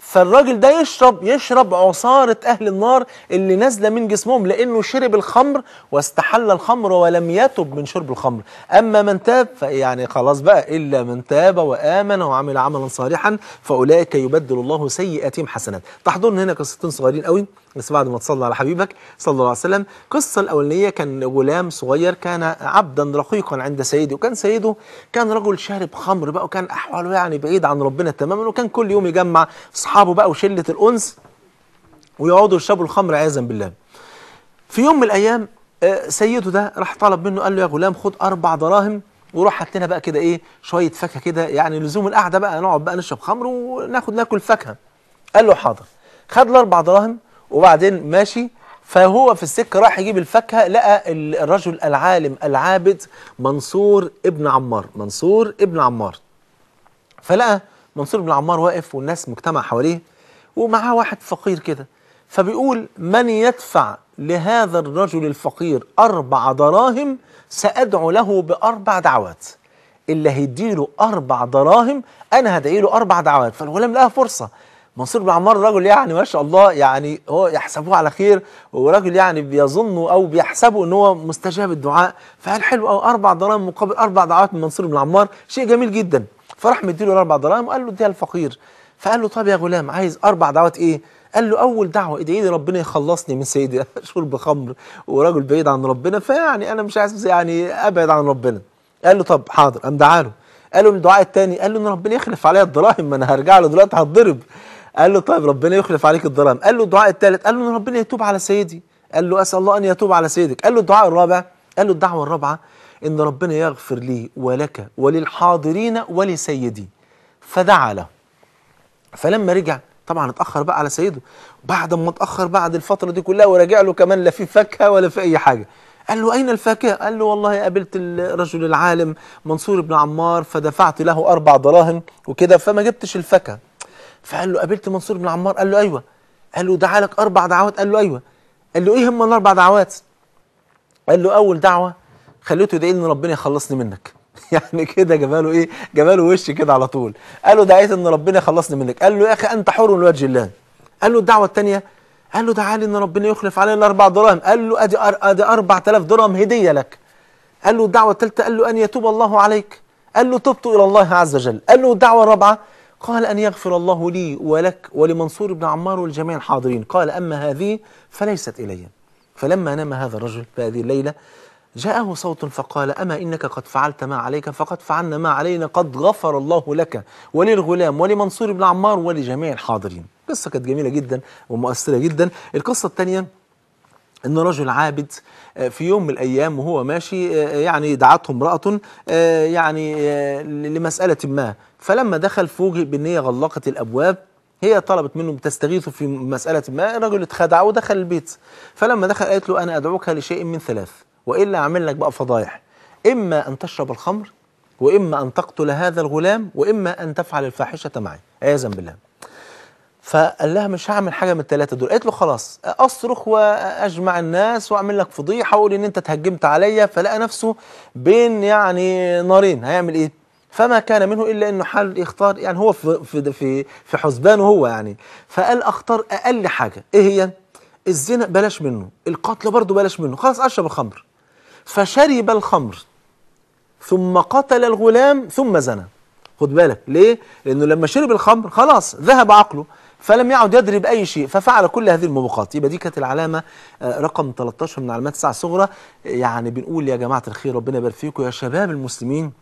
فالراجل ده يشرب يشرب عصارة أهل النار اللي نازلة من جسمهم لأنه شرب الخمر واستحل الخمر ولم يتب من شرب الخمر أما من تاب فيعني خلاص بقى إلا من تاب وآمن وعمل عملا صالحا فأولئك يبدل الله سيئاتهم حسنات تحضرنا هنا قصتين صغيرين قوي بس بعد ما تصلى على حبيبك صلى الله عليه وسلم القصة الأولانية كان غلام صغير كان عبدا رقيقا عند سيده وكان سيده كان رجل شارب خمر بقى وكان أحواله يعني بعيد عن ربنا تماما وكان كل يوم يجمع أصحابه بقى وشلة الأنس ويقعدوا يشربوا الخمر عياذا بالله في يوم من الأيام آه، سيده ده راح طلب منه قال له يا غلام خد أربع دراهم وروح هات لنا بقى كده ايه شويه فاكهه كده يعني لزوم القعده بقى نقعد بقى نشرب خمر وناخد ناكل فاكهه قال له حاضر خد الاربع دراهم وبعدين ماشي فهو في السكة راح يجيب الفاكهة لقى الرجل العالم العابد منصور ابن عمار منصور ابن عمار فلقى منصور ابن عمار واقف والناس مجتمع حواليه ومعاه واحد فقير كده فبيقول من يدفع لهذا الرجل الفقير أربع دراهم سأدعو له بأربع دعوات اللي هيديله أربع دراهم أنا هدعي له أربع دعوات فالغلام لقى فرصة منصور بن عمار رجل يعني ما شاء الله يعني هو يحسبوه على خير ورجل يعني بيظنوا او بيحسبوا ان هو مستجاب الدعاء فقال حلو او اربع دراهم مقابل اربع دعوات من منصور بن عمار شيء جميل جدا فراح مديله الاربع دراهم وقال له اديها الفقير فقال له طب يا غلام عايز اربع دعوات ايه؟ قال له اول دعوه ادعي إيه إيه لي ربنا يخلصني من سيدي شرب خمر وراجل بعيد عن ربنا فيعني انا مش عايز يعني ابعد عن ربنا قال له طب حاضر قام دعاله قال له الدعاء الثاني قال له ان ربنا يخلف عليا الدراهم ما انا هرجع له دلوقتي هتضرب قال له طيب ربنا يخلف عليك الظلام قال له الدعاء الثالث قال له ان ربنا يتوب على سيدي قال له اسال الله ان يتوب على سيدك قال له الدعاء الرابع قال له الدعوه الرابعه ان ربنا يغفر لي ولك وللحاضرين ولسيدي فدعا له فلما رجع طبعا اتاخر بقى على سيده بعد ما اتاخر بعد الفتره دي كلها وراجع له كمان لا في فاكهه ولا في اي حاجه قال له أين الفاكهة؟ قال له والله قابلت الرجل العالم منصور بن عمار فدفعت له أربع دراهم وكده فما جبتش الفاكهة فقال له قابلت منصور بن عمار قال له ايوه قال له دعا لك اربع دعوات قال له ايوه قال له ايه هم الاربع دعوات قال له اول دعوه خليته يدعي ان ربنا يخلصني منك يعني كده جباله ايه جباله وش كده على طول قال له دعيت ان ربنا يخلصني منك قال له يا اخي انت حر لوجه الله قال له الدعوه الثانيه قال له تعالى ان ربنا يخلف علينا الاربع دراهم قال له ادي ادي 4000 درهم هديه لك قال له الدعوه الثالثه قال له ان يتوب الله عليك قال له تبت الى الله عز وجل قال له الدعوه الرابعه قال أن يغفر الله لي ولك ولمنصور بن عمار والجميع الحاضرين قال أما هذه فليست إلي فلما نام هذا الرجل بهذه الليلة جاءه صوت فقال أما إنك قد فعلت ما عليك فقد فعلنا ما علينا قد غفر الله لك وللغلام ولمنصور بن عمار ولجميع الحاضرين قصة كانت جميلة جدا ومؤثرة جدا القصة الثانية ان رجل عابد آه، في يوم من الايام وهو ماشي آه، يعني دعته امراه آه، يعني لمساله ما فلما دخل فوجئ بان هي غلقت الابواب هي طلبت منه تستغيثه في مساله ما الرجل اتخدع ودخل البيت فلما دخل قالت له انا ادعوك لشيء من ثلاث والا اعمل لك بقى فضايح اما ان تشرب الخمر واما ان تقتل هذا الغلام واما ان تفعل الفاحشه معي عياذا بالله فقال لها مش هعمل حاجه من الثلاثه دول قالت له خلاص اصرخ واجمع الناس واعمل لك فضيحه واقول ان انت تهجمت عليا فلقى نفسه بين يعني نارين هيعمل ايه فما كان منه الا انه حال يختار يعني هو في في في حسبانه هو يعني فقال اختار اقل حاجه ايه هي الزنا بلاش منه القتل برضه بلاش منه خلاص اشرب الخمر فشرب الخمر ثم قتل الغلام ثم زنى خد بالك ليه لانه لما شرب الخمر خلاص ذهب عقله فلم يعد يدري باي شيء ففعل كل هذه الموبقات يبقى دي كانت العلامه آه، رقم 13 من علامات الساعه الصغرى يعني بنقول يا جماعه الخير ربنا يبارك فيكم يا شباب المسلمين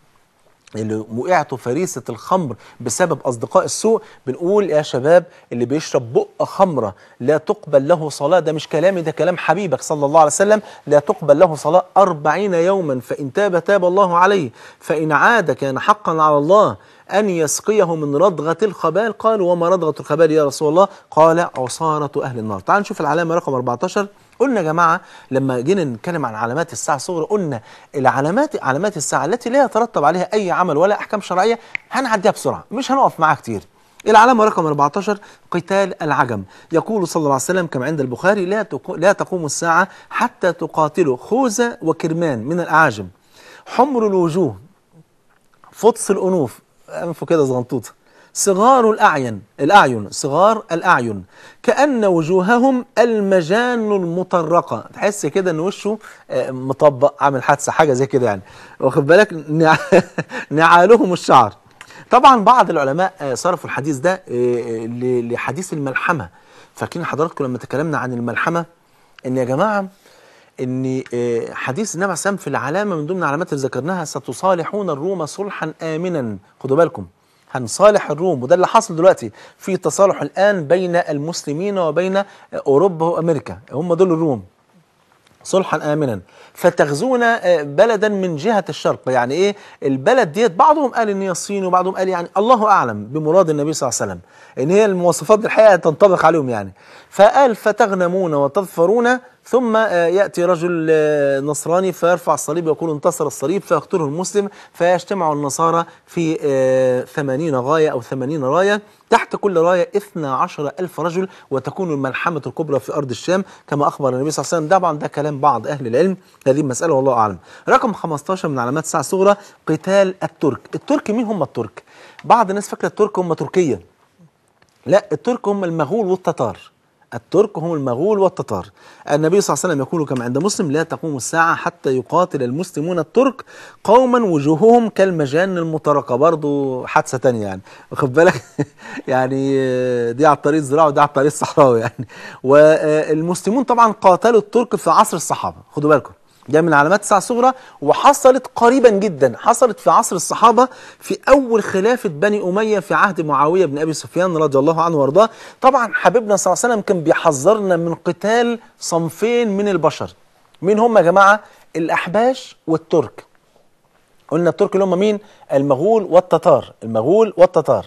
اللي وقعتوا فريسة الخمر بسبب أصدقاء السوء بنقول يا شباب اللي بيشرب بق خمرة لا تقبل له صلاة ده مش كلامي ده كلام حبيبك صلى الله عليه وسلم لا تقبل له صلاة أربعين يوما فإن تاب تاب الله عليه فإن عاد كان حقا على الله أن يسقيه من رضغه الخبال قال وما رضغه الخبال يا رسول الله قال عصارة أهل النار تعال نشوف العلامة رقم 14 قلنا يا جماعة لما جينا نتكلم عن علامات الساعة الصغرى قلنا العلامات علامات الساعة التي لا يترتب عليها أي عمل ولا أحكام شرعية هنعديها بسرعة مش هنقف معاها كتير العلامة رقم 14 قتال العجم يقول صلى الله عليه وسلم كما عند البخاري لا, لا تقوم الساعة حتى تقاتلوا خوذة وكرمان من الأعاجم حمر الوجوه فطس الأنوف أنفه كده زغنطوطة صغار الأعين الأعين صغار الأعين كأن وجوههم المجان المطرقة تحس كده ان وشه آه، مطبق عامل حادثة حاجة زي كده يعني واخد بالك نعالهم الشعر طبعا بعض العلماء آه، صرفوا الحديث ده آه، لحديث الملحمة فاكرين حضراتكم لما تكلمنا عن الملحمة ان يا جماعة ان حديث النبي عليه في العلامه من ضمن علامات اللي ذكرناها ستصالحون الروم صلحا امنا خدوا بالكم هنصالح الروم وده اللي حصل دلوقتي في تصالح الآن بين المسلمين وبين أوروبا وأمريكا هم دول الروم صلحا آمنا فتغزون آه، بلدا من جهة الشرق يعني إيه البلد ديت بعضهم قال إن هي الصين وبعضهم قال يعني الله أعلم بمراد النبي صلى الله عليه وسلم إن هي المواصفات الحقيقة تنطبق عليهم يعني فقال فتغنمون وتظفرون ثم آه، يأتي رجل آه، نصراني فيرفع الصليب ويقول انتصر الصليب فيقتله المسلم فيجتمع النصارى في آه، ثمانين غاية أو ثمانين راية تحت كل راية عشر ألف رجل وتكون الملحمة الكبرى في أرض الشام كما أخبر النبي صلى الله عليه وسلم طبعا ده كلام بعض أهل العلم هذه مسألة والله أعلم رقم 15 من علامات الساعة الصغرى قتال الترك الترك مين هم الترك؟ بعض الناس فاكرة الترك هم تركيا لا الترك هم المغول والتتار الترك هم المغول والتتار النبي صلى الله عليه وسلم يقول كما عند مسلم لا تقوم الساعة حتى يقاتل المسلمون الترك قوما وجوههم كالمجان المطرقة برضو حادثة تانية يعني واخد بالك يعني آه، دي على الطريق الزراعي ودي على الطريق الصحراوي يعني والمسلمون طبعا قاتلوا الترك في عصر الصحابة خدوا بالكم ده من علامات الساعة الصغرى وحصلت قريبا جدا حصلت في عصر الصحابة في أول خلافة بني أمية في عهد معاوية بن أبي سفيان رضي الله عنه وارضاه طبعا حبيبنا صلى الله عليه وسلم كان بيحذرنا من قتال صنفين من البشر مين هم يا جماعة الأحباش والترك قلنا الترك اللي هم مين المغول والتتار المغول والتتار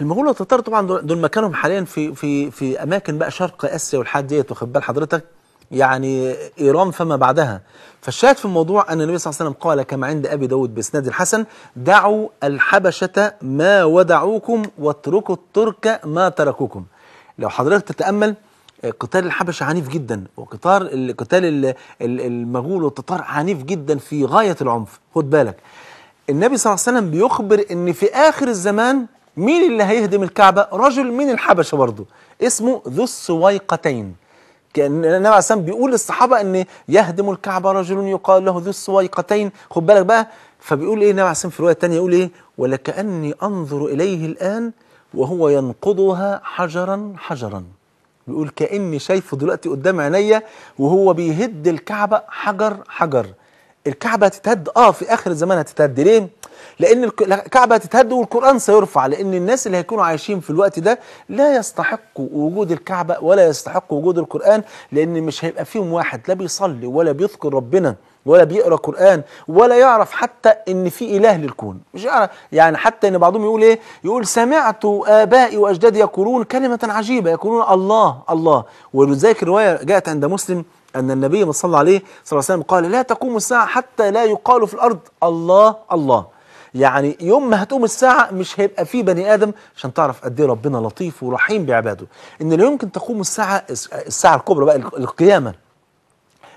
المغول والتتار طبعا دول مكانهم حاليا في في في اماكن بقى شرق اسيا والحاجات ديت واخد بال حضرتك يعني إيران فما بعدها فالشاهد في الموضوع أن النبي صلى الله عليه وسلم قال كما عند أبي داود بإسناد الحسن دعوا الحبشة ما ودعوكم واتركوا الترك ما تركوكم لو حضرتك تتأمل قتال الحبشة عنيف جدا وقتال قتال المغول والتتار عنيف جدا في غاية العنف خد بالك النبي صلى الله عليه وسلم بيخبر ان في آخر الزمان مين اللي هيهدم الكعبة رجل من الحبشة برضه اسمه ذو السويقتين كان النبي عليه السلام بيقول للصحابه ان يهدم الكعبه رجل يقال له ذو السويقتين خد بالك بقى فبيقول ايه النبي عليه السلام في الروايه الثانيه يقول ايه ولكاني انظر اليه الان وهو ينقضها حجرا حجرا بيقول كاني شايفه دلوقتي قدام عينيا وهو بيهد الكعبه حجر حجر الكعبة هتتهد اه في اخر الزمان هتتهد ليه؟ لان الكعبة هتتهد والقرآن سيرفع لان الناس اللي هيكونوا عايشين في الوقت ده لا يستحقوا وجود الكعبة ولا يستحقوا وجود القرآن لان مش هيبقى فيهم واحد لا بيصلي ولا بيذكر ربنا ولا بيقرا قران ولا يعرف حتى ان في اله للكون مش يعرف يعني حتى ان بعضهم يقول ايه يقول سمعت ابائي واجدادي يقولون كلمه عجيبه يقولون الله الله ولذلك روايه جاءت عند مسلم أن النبي صلى الله عليه وسلم قال لا تقوم الساعة حتى لا يقال في الأرض الله الله يعني يوم ما هتقوم الساعة مش هيبقى فيه بني آدم عشان تعرف قد إيه ربنا لطيف ورحيم بعباده إن لا يمكن تقوم الساعة الساعة الكبرى بقى القيامة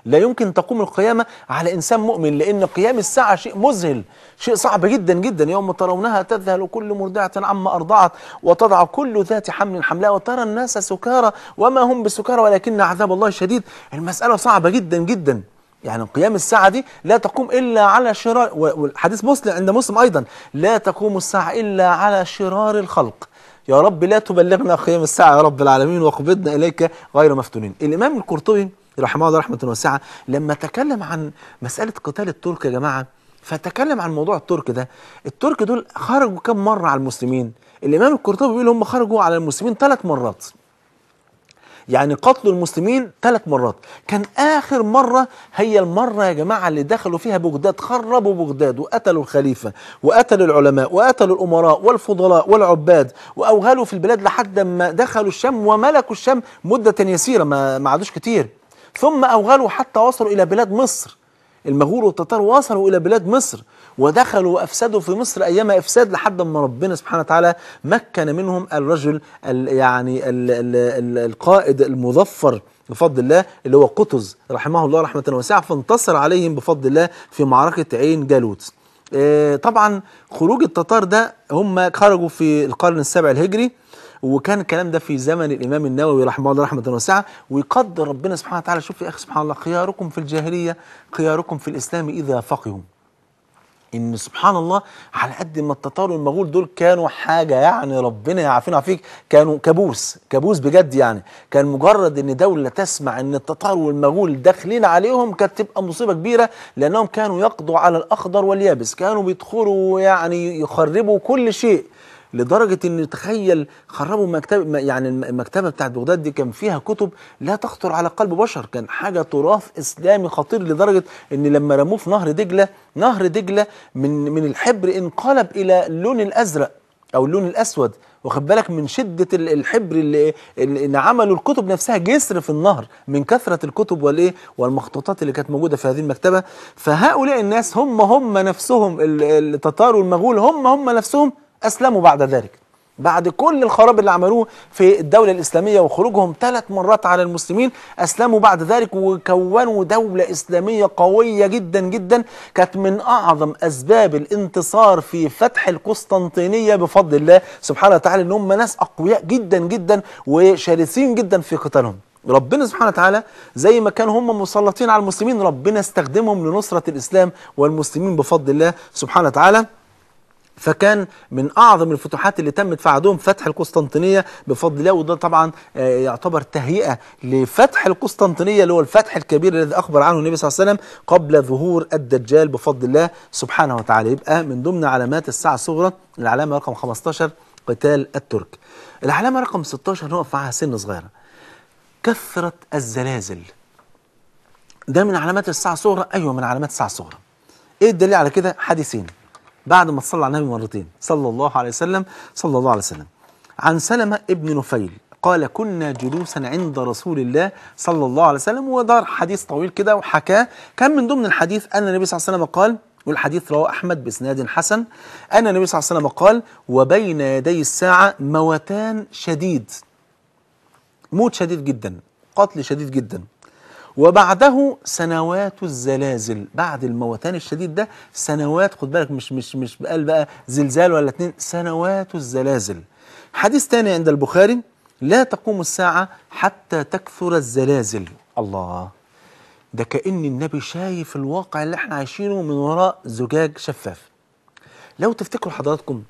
لا يمكن تقوم القيامة على إنسان مؤمن لأن قيام الساعة شيء مذهل شيء صعب جدا جدا يوم ترونها تذهل كل مرضعة عما أرضعت وتضع كل ذات حمل حملها وترى الناس سكارى وما هم بسكارى ولكن عذاب الله شديد المسألة صعبة جدا جدا يعني قيام الساعة دي لا تقوم إلا على شرار والحديث مسلم عند مسلم أيضا لا تقوم الساعة إلا على شرار الخلق يا رب لا تبلغنا قيام الساعة يا رب العالمين وقبضنا إليك غير مفتونين الإمام القرطبي رحمه الله رحمه واسعه لما تكلم عن مساله قتال الترك يا جماعه فتكلم عن موضوع الترك ده الترك دول خرجوا كم مره على المسلمين الامام القرطبي بيقول هم خرجوا على المسلمين ثلاث مرات يعني قتلوا المسلمين ثلاث مرات كان آخر مرة هي المرة يا جماعة اللي دخلوا فيها بغداد خربوا بغداد وقتلوا الخليفة وقتلوا العلماء وقتلوا الأمراء والفضلاء والعباد واوغلوا في البلاد لحد ما دخلوا الشام وملكوا الشام مدة يسيرة ما عادوش كتير ثم أوغلوا حتى وصلوا إلى بلاد مصر المغول والتتار وصلوا إلى بلاد مصر ودخلوا وأفسدوا في مصر أيام إفساد لحد ما ربنا سبحانه وتعالى مكن منهم الرجل الـ يعني الـ الـ الـ القائد المظفر بفضل الله اللي هو قطز رحمه الله رحمة واسعة فانتصر عليهم بفضل الله في معركة عين جالوت آه، طبعا خروج التتار ده هم خرجوا في القرن السابع الهجري وكان الكلام ده في زمن الإمام النووي رحمه الله رحمة واسعة ويقدر ربنا سبحانه وتعالى شوف يا أخي سبحان الله خياركم في الجاهلية خياركم في الإسلام إذا فقهوا ان سبحان الله على قد ما التتار والمغول دول كانوا حاجه يعني ربنا يعافينا فيك كانوا كابوس كابوس بجد يعني كان مجرد ان دوله تسمع ان التتار والمغول داخلين عليهم كانت تبقى مصيبه كبيره لانهم كانوا يقضوا على الاخضر واليابس كانوا بيدخلوا يعني يخربوا كل شيء لدرجه ان تخيل خربوا مكتبه يعني المكتبه بتاعت بغداد دي كان فيها كتب لا تخطر على قلب بشر كان حاجه تراث اسلامي خطير لدرجه ان لما رموه في نهر دجله نهر دجله من من الحبر انقلب الى اللون الازرق او اللون الاسود واخد بالك من شده الحبر اللي, اللي عملوا الكتب نفسها جسر في النهر من كثره الكتب والايه والمخطوطات اللي كانت موجوده في هذه المكتبه فهؤلاء الناس هم هم نفسهم التتار والمغول هم هم نفسهم أسلموا بعد ذلك بعد كل الخراب اللي عملوه في الدولة الإسلامية وخروجهم ثلاث مرات على المسلمين أسلموا بعد ذلك وكونوا دولة إسلامية قوية جدا جدا كانت من أعظم أسباب الانتصار في فتح القسطنطينية بفضل الله سبحانه وتعالى إن هم ناس أقوياء جدا جدا وشرسين جدا في قتالهم ربنا سبحانه وتعالى زي ما كانوا هم مسلطين على المسلمين ربنا استخدمهم لنصرة الإسلام والمسلمين بفضل الله سبحانه وتعالى فكان من أعظم الفتوحات اللي تمت في عهدهم فتح القسطنطينية بفضل الله وده طبعا آه، يعتبر تهيئة لفتح القسطنطينية اللي هو الفتح الكبير الذي أخبر عنه النبي صلى الله عليه وسلم قبل ظهور الدجال بفضل الله سبحانه وتعالى يبقى من ضمن علامات الساعة الصغرى العلامة رقم 15 قتال الترك العلامة رقم 16 نقف معاها سن صغيرة كثرة الزلازل ده من علامات الساعة الصغرى أيوة من علامات الساعة الصغرى إيه الدليل على كده حديثين بعد ما تصلى على النبي مرتين صلى الله عليه وسلم صلى الله عليه وسلم عن سلمة ابن نفيل قال كنا جلوسا عند رسول الله صلى الله عليه وسلم ودار حديث طويل كده وحكاه كان من ضمن الحديث أن النبي صلى الله عليه وسلم قال والحديث رواه أحمد بإسناد حسن أن النبي صلى الله عليه وسلم قال وبين يدي الساعة موتان شديد موت شديد جدا قتل شديد جدا وبعده سنوات الزلازل بعد الموتان الشديد ده سنوات خد بالك مش مش مش قال بقى زلزال ولا اتنين سنوات الزلازل حديث تاني عند البخاري لا تقوم الساعة حتى تكثر الزلازل الله ده كأن النبي شايف الواقع اللي احنا عايشينه من وراء زجاج شفاف لو تفتكروا حضراتكم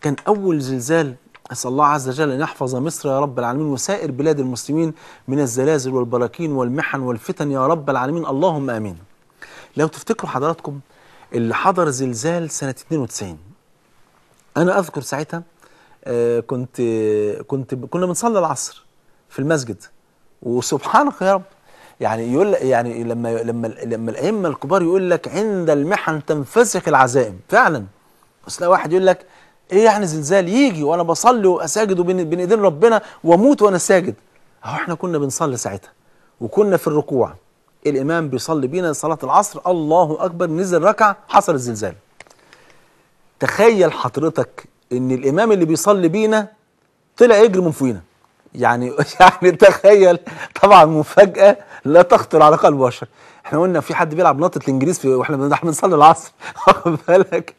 كان أول زلزال أسأل الله عز وجل أن يحفظ مصر يا رب العالمين وسائر بلاد المسلمين من الزلازل والبراكين والمحن والفتن يا رب العالمين اللهم آمين لو تفتكروا حضراتكم اللي حضر زلزال سنة 92 أنا أذكر ساعتها آه، كنت كنت كنا بنصلي العصر في المسجد وسبحانك يا رب يعني يقول يعني لما لما لما الائمه الكبار يقول لك عند المحن تنفسخ العزائم فعلا بس لا واحد يقول لك ايه يعني زلزال يجي وانا بصلي واساجد وبين ايدين ربنا واموت وانا ساجد اهو احنا كنا بنصلي ساعتها وكنا في الركوع الامام بيصلي بينا صلاه العصر الله اكبر نزل ركعه حصل الزلزال تخيل حضرتك ان الامام اللي بيصلي بينا طلع يجري من فوقنا يعني يعني تخيل طبعا مفاجاه لا تخطر على قلب بشر احنا قلنا في حد بيلعب نطه الانجليز في واحنا بنصلي العصر واخد بالك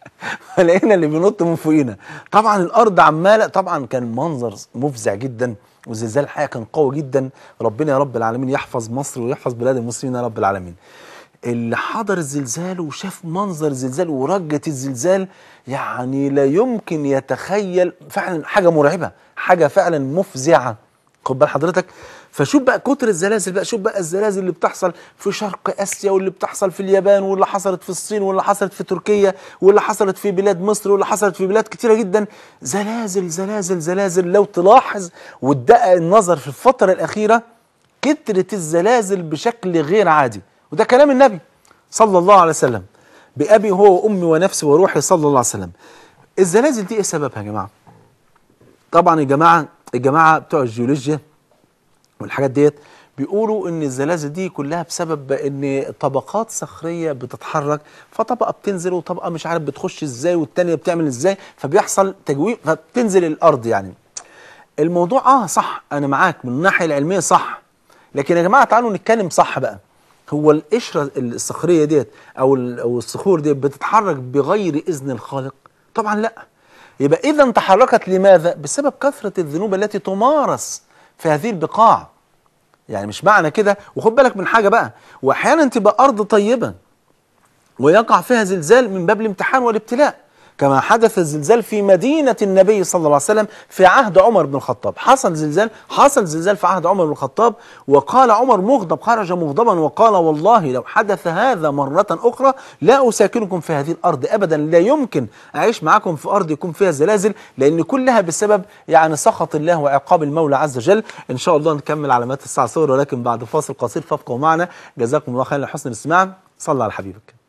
فلقينا اللي بينط من فوقينا طبعا الارض عماله طبعا كان منظر مفزع جدا والزلزال الحقيقه كان قوي جدا ربنا يا رب العالمين يحفظ مصر ويحفظ بلاد المسلمين يا رب العالمين اللي حضر الزلزال وشاف منظر زلزال ورجة الزلزال يعني لا يمكن يتخيل فعلا حاجة مرعبة حاجة فعلا مفزعة خد بال حضرتك فشوف بقى كتر الزلازل بقى شوف بقى الزلازل اللي بتحصل في شرق اسيا واللي بتحصل في اليابان واللي حصلت في الصين واللي حصلت في تركيا واللي حصلت في بلاد مصر واللي حصلت في بلاد كتيره جدا زلازل زلازل زلازل لو تلاحظ وتدقق النظر في الفتره الاخيره كترة الزلازل بشكل غير عادي وده كلام النبي صلى الله عليه وسلم بأبي هو وأمي ونفسي وروحي صلى الله عليه وسلم الزلازل دي إيه سببها يا جماعة طبعا يا جماعة الجماعة بتوع الجيولوجيا والحاجات ديت بيقولوا ان الزلازل دي كلها بسبب ان طبقات صخريه بتتحرك فطبقه بتنزل وطبقه مش عارف بتخش ازاي والتانيه بتعمل ازاي فبيحصل تجويف فبتنزل الارض يعني الموضوع اه صح انا معاك من الناحيه العلميه صح لكن يا جماعه تعالوا نتكلم صح بقى هو القشره الصخريه ديت او او الصخور ديت بتتحرك بغير اذن الخالق طبعا لا يبقى اذا تحركت لماذا بسبب كثره الذنوب التي تمارس في هذه البقاع يعني مش معنى كده وخد بالك من حاجه بقى واحيانا تبقى ارض طيبه ويقع فيها زلزال من باب الامتحان والابتلاء كما حدث الزلزال في مدينة النبي صلى الله عليه وسلم في عهد عمر بن الخطاب حصل زلزال حصل زلزال في عهد عمر بن الخطاب وقال عمر مغضب خرج مغضبا وقال والله لو حدث هذا مرة أخرى لا أساكنكم في هذه الأرض أبدا لا يمكن أعيش معكم في أرض يكون فيها زلازل لأن كلها بسبب يعني سخط الله وعقاب المولى عز وجل إن شاء الله نكمل علامات الساعة صور ولكن بعد فاصل قصير فابقوا معنا جزاكم الله خيرا لحسن الاستماع صلى على حبيبك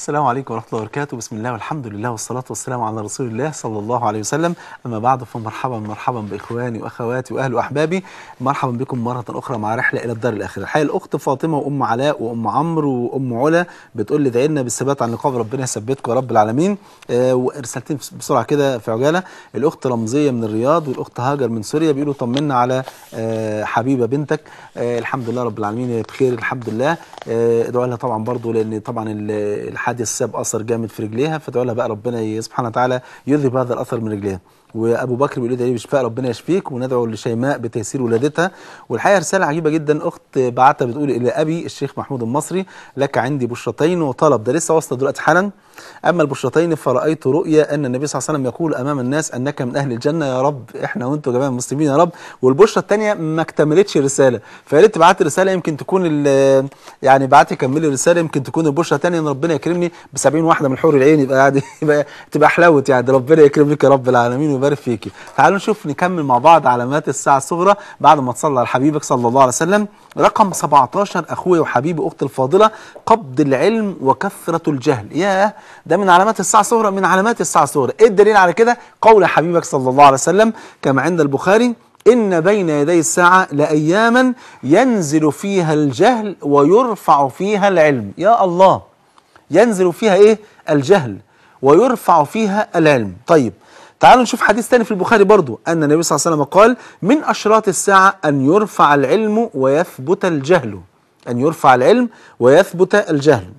السلام عليكم ورحمة الله وبركاته بسم الله والحمد لله والصلاة والسلام على رسول الله صلى الله عليه وسلم أما بعد فمرحبا مرحبا بإخواني وأخواتي وأهل وأحبابي مرحبا بكم مرة أخرى مع رحلة إلى الدار الآخرة الحقيقة الأخت فاطمة وأم علاء وأم عمرو وأم علا بتقول لي دعينا بالثبات عن لقاء ربنا يثبتكم يا رب العالمين آه ورسالتين بسرعة كده في عجالة الأخت رمزية من الرياض والأخت هاجر من سوريا بيقولوا طمنا على آه حبيبة بنتك آه الحمد لله رب العالمين بخير الحمد لله آه ادعوا لها طبعا برضو لأن طبعا الحال حادث ساب اثر جامد في رجليها فتقول لها بقى ربنا سبحانه وتعالى يذهب هذا الاثر من رجليها وابو بكر بيقول له إيه بشفاء ربنا يشفيك وندعو لشيماء بتيسير ولادتها والحقيقه رساله عجيبه جدا اخت بعتها بتقول الى ابي الشيخ محمود المصري لك عندي بشرتين وطلب ده لسه واصله دلوقتي حالا اما البشرتين فرايت رؤيا ان النبي صلى الله عليه وسلم يقول امام الناس انك من اهل الجنه يا رب احنا وانتم جميعا جماعه المسلمين يا رب والبشره الثانيه ما اكتملتش الرساله فيا ريت تبعت رساله يمكن تكون يعني بعتي كملي الرساله يمكن تكون البشره الثانيه ان ربنا يكرمني ب 70 واحده من حور العين يبقى يعني يبقى تبقى حلاوه يعني ربنا يكرمك يا رب العالمين وبارك فيكي تعالوا نشوف نكمل مع بعض علامات الساعة الصغرى بعد ما تصلى على حبيبك صلى الله عليه وسلم رقم 17 أخويا وحبيبي أخت الفاضلة قبض العلم وكثرة الجهل ياه ده من علامات الساعة الصغرى من علامات الساعة الصغرى إيه الدليل على كده قول حبيبك صلى الله عليه وسلم كما عند البخاري إن بين يدي الساعة لأياما ينزل فيها الجهل ويرفع فيها العلم يا الله ينزل فيها إيه الجهل ويرفع فيها العلم طيب تعالوا نشوف حديث تاني في البخاري برضو أن النبي صلى الله عليه وسلم قال من أشراط الساعة أن يرفع العلم ويثبت الجهل أن يرفع العلم ويثبت الجهل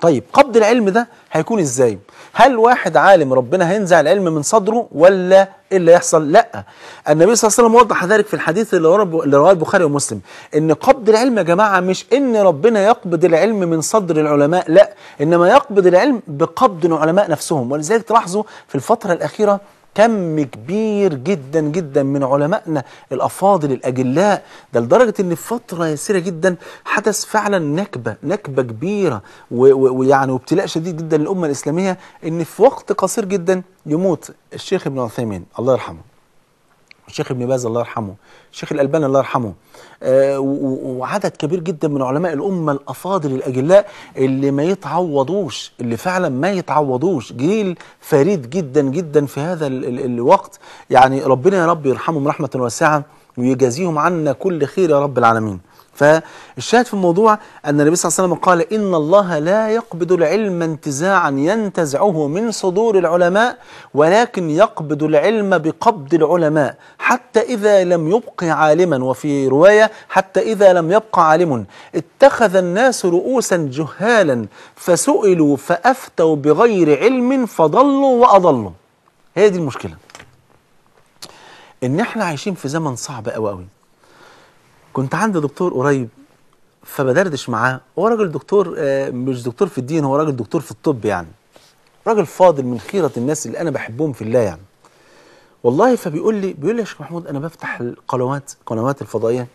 طيب قبض العلم ده هيكون ازاي هل واحد عالم ربنا هينزع العلم من صدره ولا ايه اللي يحصل لا النبي صلى الله عليه وسلم وضح ذلك في الحديث اللي رواه البخاري ومسلم ان قبض العلم يا جماعه مش ان ربنا يقبض العلم من صدر العلماء لا انما يقبض العلم بقبض العلماء نفسهم ولذلك تلاحظوا في الفتره الاخيره كم كبير جدا جدا من علمائنا الافاضل الاجلاء ده لدرجه ان في فتره يسيره جدا حدث فعلا نكبه نكبه كبيره ويعني وابتلاء شديد جدا للامه الاسلاميه ان في وقت قصير جدا يموت الشيخ ابن عثيمين الله يرحمه الشيخ ابن باز الله يرحمه الشيخ الألباني الله يرحمه آه، وعدد كبير جدا من علماء الأمة الأفاضل الأجلاء اللي ما يتعوضوش اللي فعلا ما يتعوضوش جيل فريد جدا جدا في هذا الوقت يعني ربنا يا رب يرحمهم رحمة واسعة ويجازيهم عنا كل خير يا رب العالمين فالشاهد في الموضوع أن النبي صلى الله عليه وسلم قال إن الله لا يقبض العلم انتزاعا ينتزعه من صدور العلماء ولكن يقبض العلم بقبض العلماء حتى إذا لم يبق عالما وفي رواية حتى إذا لم يبق عالم اتخذ الناس رؤوسا جهالا فسئلوا فأفتوا بغير علم فضلوا وأضلوا هي دي المشكلة إن إحنا عايشين في زمن صعب أوي أوي كنت عندي دكتور قريب فبدردش معاه هو راجل دكتور آه، مش دكتور في الدين هو راجل دكتور في الطب يعني راجل فاضل من خيرة الناس اللي أنا بحبهم في الله يعني والله فبيقول لي بيقول لي يا شيخ محمود أنا بفتح القنوات قنوات الفضائية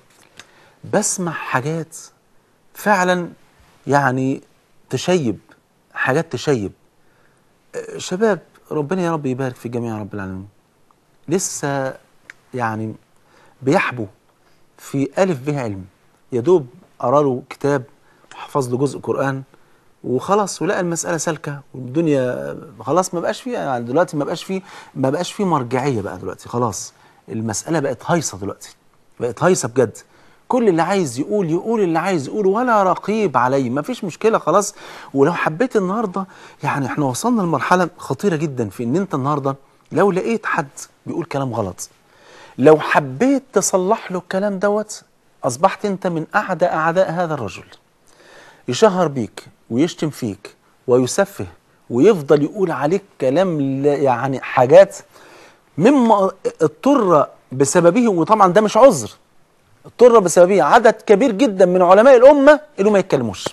بسمع حاجات فعلا يعني تشيب حاجات تشيب آه، شباب ربنا يا رب يبارك في الجميع يا رب العالمين لسه يعني بيحبوا في ألف به علم يدوب قرأ له كتاب حفظ له جزء قرآن وخلاص ولقى المسألة سالكة والدنيا خلاص ما بقاش فيه يعني دلوقتي ما بقاش فيه ما بقاش فيه مرجعية بقى دلوقتي خلاص المسألة بقت هيصة دلوقتي بقت هيصة بجد كل اللي عايز يقول يقول اللي عايز يقول ولا رقيب عليه ما فيش مشكلة خلاص ولو حبيت النهاردة يعني احنا وصلنا لمرحلة خطيرة جدا في ان انت النهاردة لو لقيت حد بيقول كلام غلط لو حبيت تصلح له الكلام دوت أصبحت أنت من أعدى أعداء هذا الرجل يشهر بيك ويشتم فيك ويسفه ويفضل يقول عليك كلام يعني حاجات مما اضطر بسببه وطبعا ده مش عذر اضطر بسببه عدد كبير جدا من علماء الأمة اللي ما يتكلموش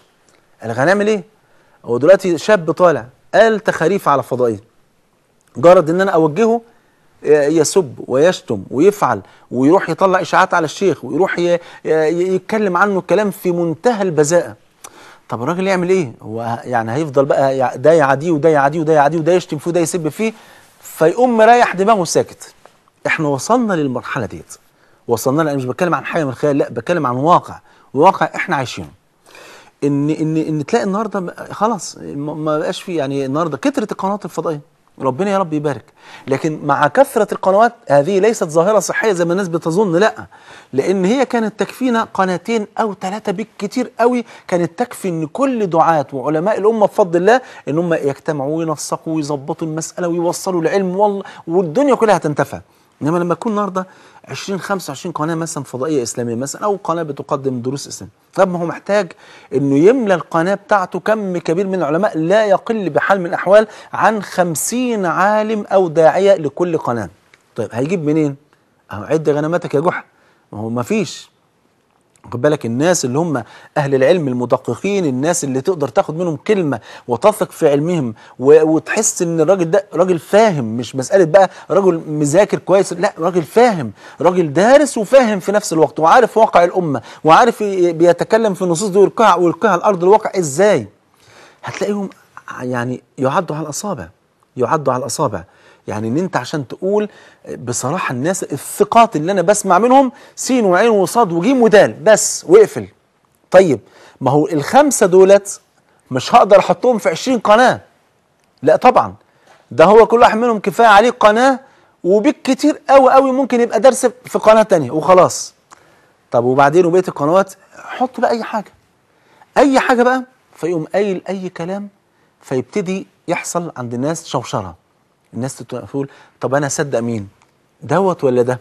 قال هنعمل ايه؟ هو دلوقتي شاب طالع قال تخاريف على فضائي جرد ان انا اوجهه يسب ويشتم ويفعل ويروح يطلع اشاعات على الشيخ ويروح يتكلم عنه كلام في منتهى البذاءه طب الراجل يعمل ايه هو يعني هيفضل بقى ده يعاديه وده يعاديه وده يعاديه وده يشتم فيه وده يسب فيه فيقوم مريح دماغه ساكت احنا وصلنا للمرحله ديت وصلنا لها مش بتكلم عن حاجه من الخيال لا بتكلم عن واقع واقع احنا عايشينه ان ان ان تلاقي النهارده خلاص ما بقاش في يعني النهارده كترت القنوات الفضائيه ربنا يا رب يبارك لكن مع كثرة القنوات هذه ليست ظاهرة صحية زي ما الناس بتظن لا لأن هي كانت تكفينا قناتين أو ثلاثة بالكثير قوي كانت تكفي أن كل دعاة وعلماء الأمة بفضل الله أن هم يجتمعوا وينسقوا ويظبطوا المسألة ويوصلوا العلم والدنيا كلها تنتفع انما لما يكون النهارده 20 25 قناه مثلا فضائيه اسلاميه مثلا او قناه بتقدم دروس اسلام طب ما هو محتاج انه يملى القناه بتاعته كم كبير من العلماء لا يقل بحال من الاحوال عن 50 عالم او داعيه لكل قناه طيب هيجيب منين؟ اهو عد غنماتك يا جحا ما هو ما فيش خد بالك الناس اللي هم اهل العلم المدققين الناس اللي تقدر تاخد منهم كلمه وتثق في علمهم وتحس ان الراجل ده راجل فاهم مش مساله بقى راجل مذاكر كويس لا راجل فاهم راجل دارس وفاهم في نفس الوقت وعارف واقع الامه وعارف بيتكلم في النصوص دي ويلقاها والقاع الارض الواقع ازاي هتلاقيهم يعني يعدوا على الاصابع يعدوا على الاصابع يعني ان انت عشان تقول بصراحه الناس الثقات اللي انا بسمع منهم س وعين وصاد وجيم ودال بس واقفل طيب ما هو الخمسه دولت مش هقدر احطهم في 20 قناه لا طبعا ده هو كل واحد منهم كفايه عليه قناه وبالكتير قوي قوي ممكن يبقى درس في قناه تانية وخلاص طب وبعدين وبقيه القنوات حط بقى اي حاجه اي حاجه بقى فيقوم قايل اي كلام فيبتدي يحصل عند الناس شوشره الناس تقول طب انا اصدق مين دوت ولا ده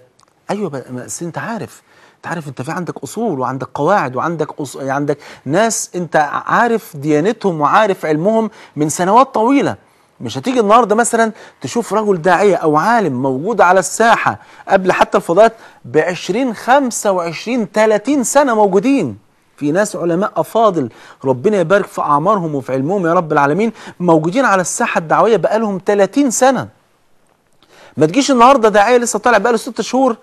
ايوه بس انت عارف انت عارف انت في عندك اصول وعندك قواعد وعندك أص... يعني عندك ناس انت عارف ديانتهم وعارف علمهم من سنوات طويله مش هتيجي النهارده مثلا تشوف رجل داعيه او عالم موجود على الساحه قبل حتى الفضاءات ب 20 25 30 سنه موجودين في ناس علماء أفاضل ربنا يبارك في أعمارهم وفي علمهم يا رب العالمين موجودين على الساحة الدعوية بقالهم 30 سنة ما تجيش النهاردة داعية لسه طالع بقاله 6 شهور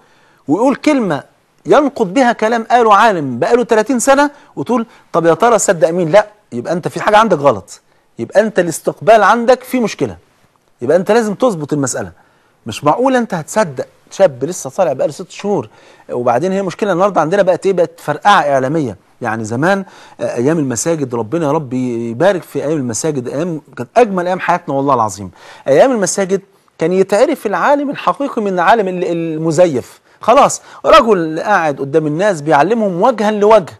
ويقول كلمة ينقض بها كلام قاله عالم بقاله 30 سنة وتقول طب يا ترى صدق مين لا يبقى أنت في حاجة عندك غلط يبقى أنت الاستقبال عندك في مشكلة يبقى أنت لازم تظبط المسألة مش معقول أنت هتصدق شاب لسه طالع بقاله ست شهور وبعدين هي مشكله النهارده عندنا بقت ايه بقت فرقعه اعلاميه يعني زمان آه، ايام المساجد ربنا يا رب يبارك في ايام المساجد ايام كانت اجمل ايام حياتنا والله العظيم ايام المساجد كان يتعرف العالم الحقيقي من العالم المزيف خلاص رجل قاعد قدام الناس بيعلمهم وجها لوجه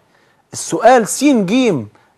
السؤال س ج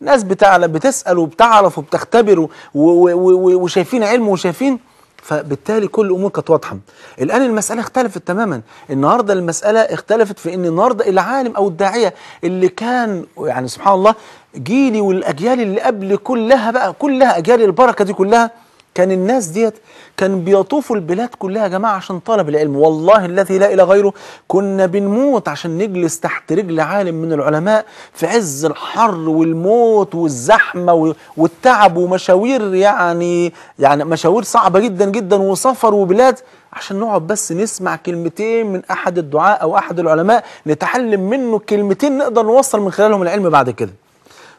ناس بتعلم بتسال وبتعرف وبتختبر وشايفين علم وشايفين فبالتالي كل الامور كانت واضحه الان المساله اختلفت تماما النهارده المساله اختلفت في ان النهارده العالم او الداعيه اللي كان يعني سبحان الله جيلي والاجيال اللي قبل كلها بقى كلها اجيال البركه دي كلها كان الناس ديت كان بيطوفوا البلاد كلها يا جماعة عشان طلب العلم والله الذي لا إله غيره كنا بنموت عشان نجلس تحت رجل عالم من العلماء في عز الحر والموت والزحمة والتعب ومشاوير يعني يعني مشاوير صعبة جدا جدا وسفر وبلاد عشان نقعد بس نسمع كلمتين من أحد الدعاء أو أحد العلماء نتعلم منه كلمتين نقدر نوصل من خلالهم العلم بعد كده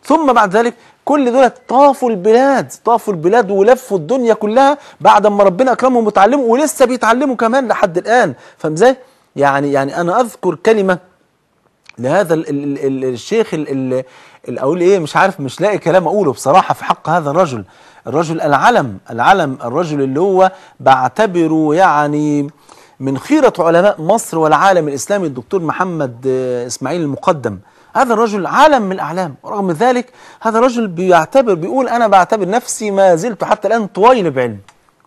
ثم بعد ذلك كل دول طافوا البلاد طافوا البلاد ولفوا الدنيا كلها بعد ما ربنا اكرمهم وتعلموا ولسه بيتعلموا كمان لحد الان فاهم ازاي يعني يعني انا اذكر كلمه لهذا الـ الـ الـ الشيخ ال اقول ايه مش عارف مش لاقي كلام اقوله بصراحه في حق هذا الرجل الرجل العلم العلم الرجل اللي هو بعتبره يعني من خيره علماء مصر والعالم الاسلامي الدكتور محمد آه، اسماعيل المقدم هذا الرجل عالم من الأعلام ورغم ذلك هذا الرجل بيعتبر بيقول أنا بعتبر نفسي ما زلت حتى الآن طويل بعلم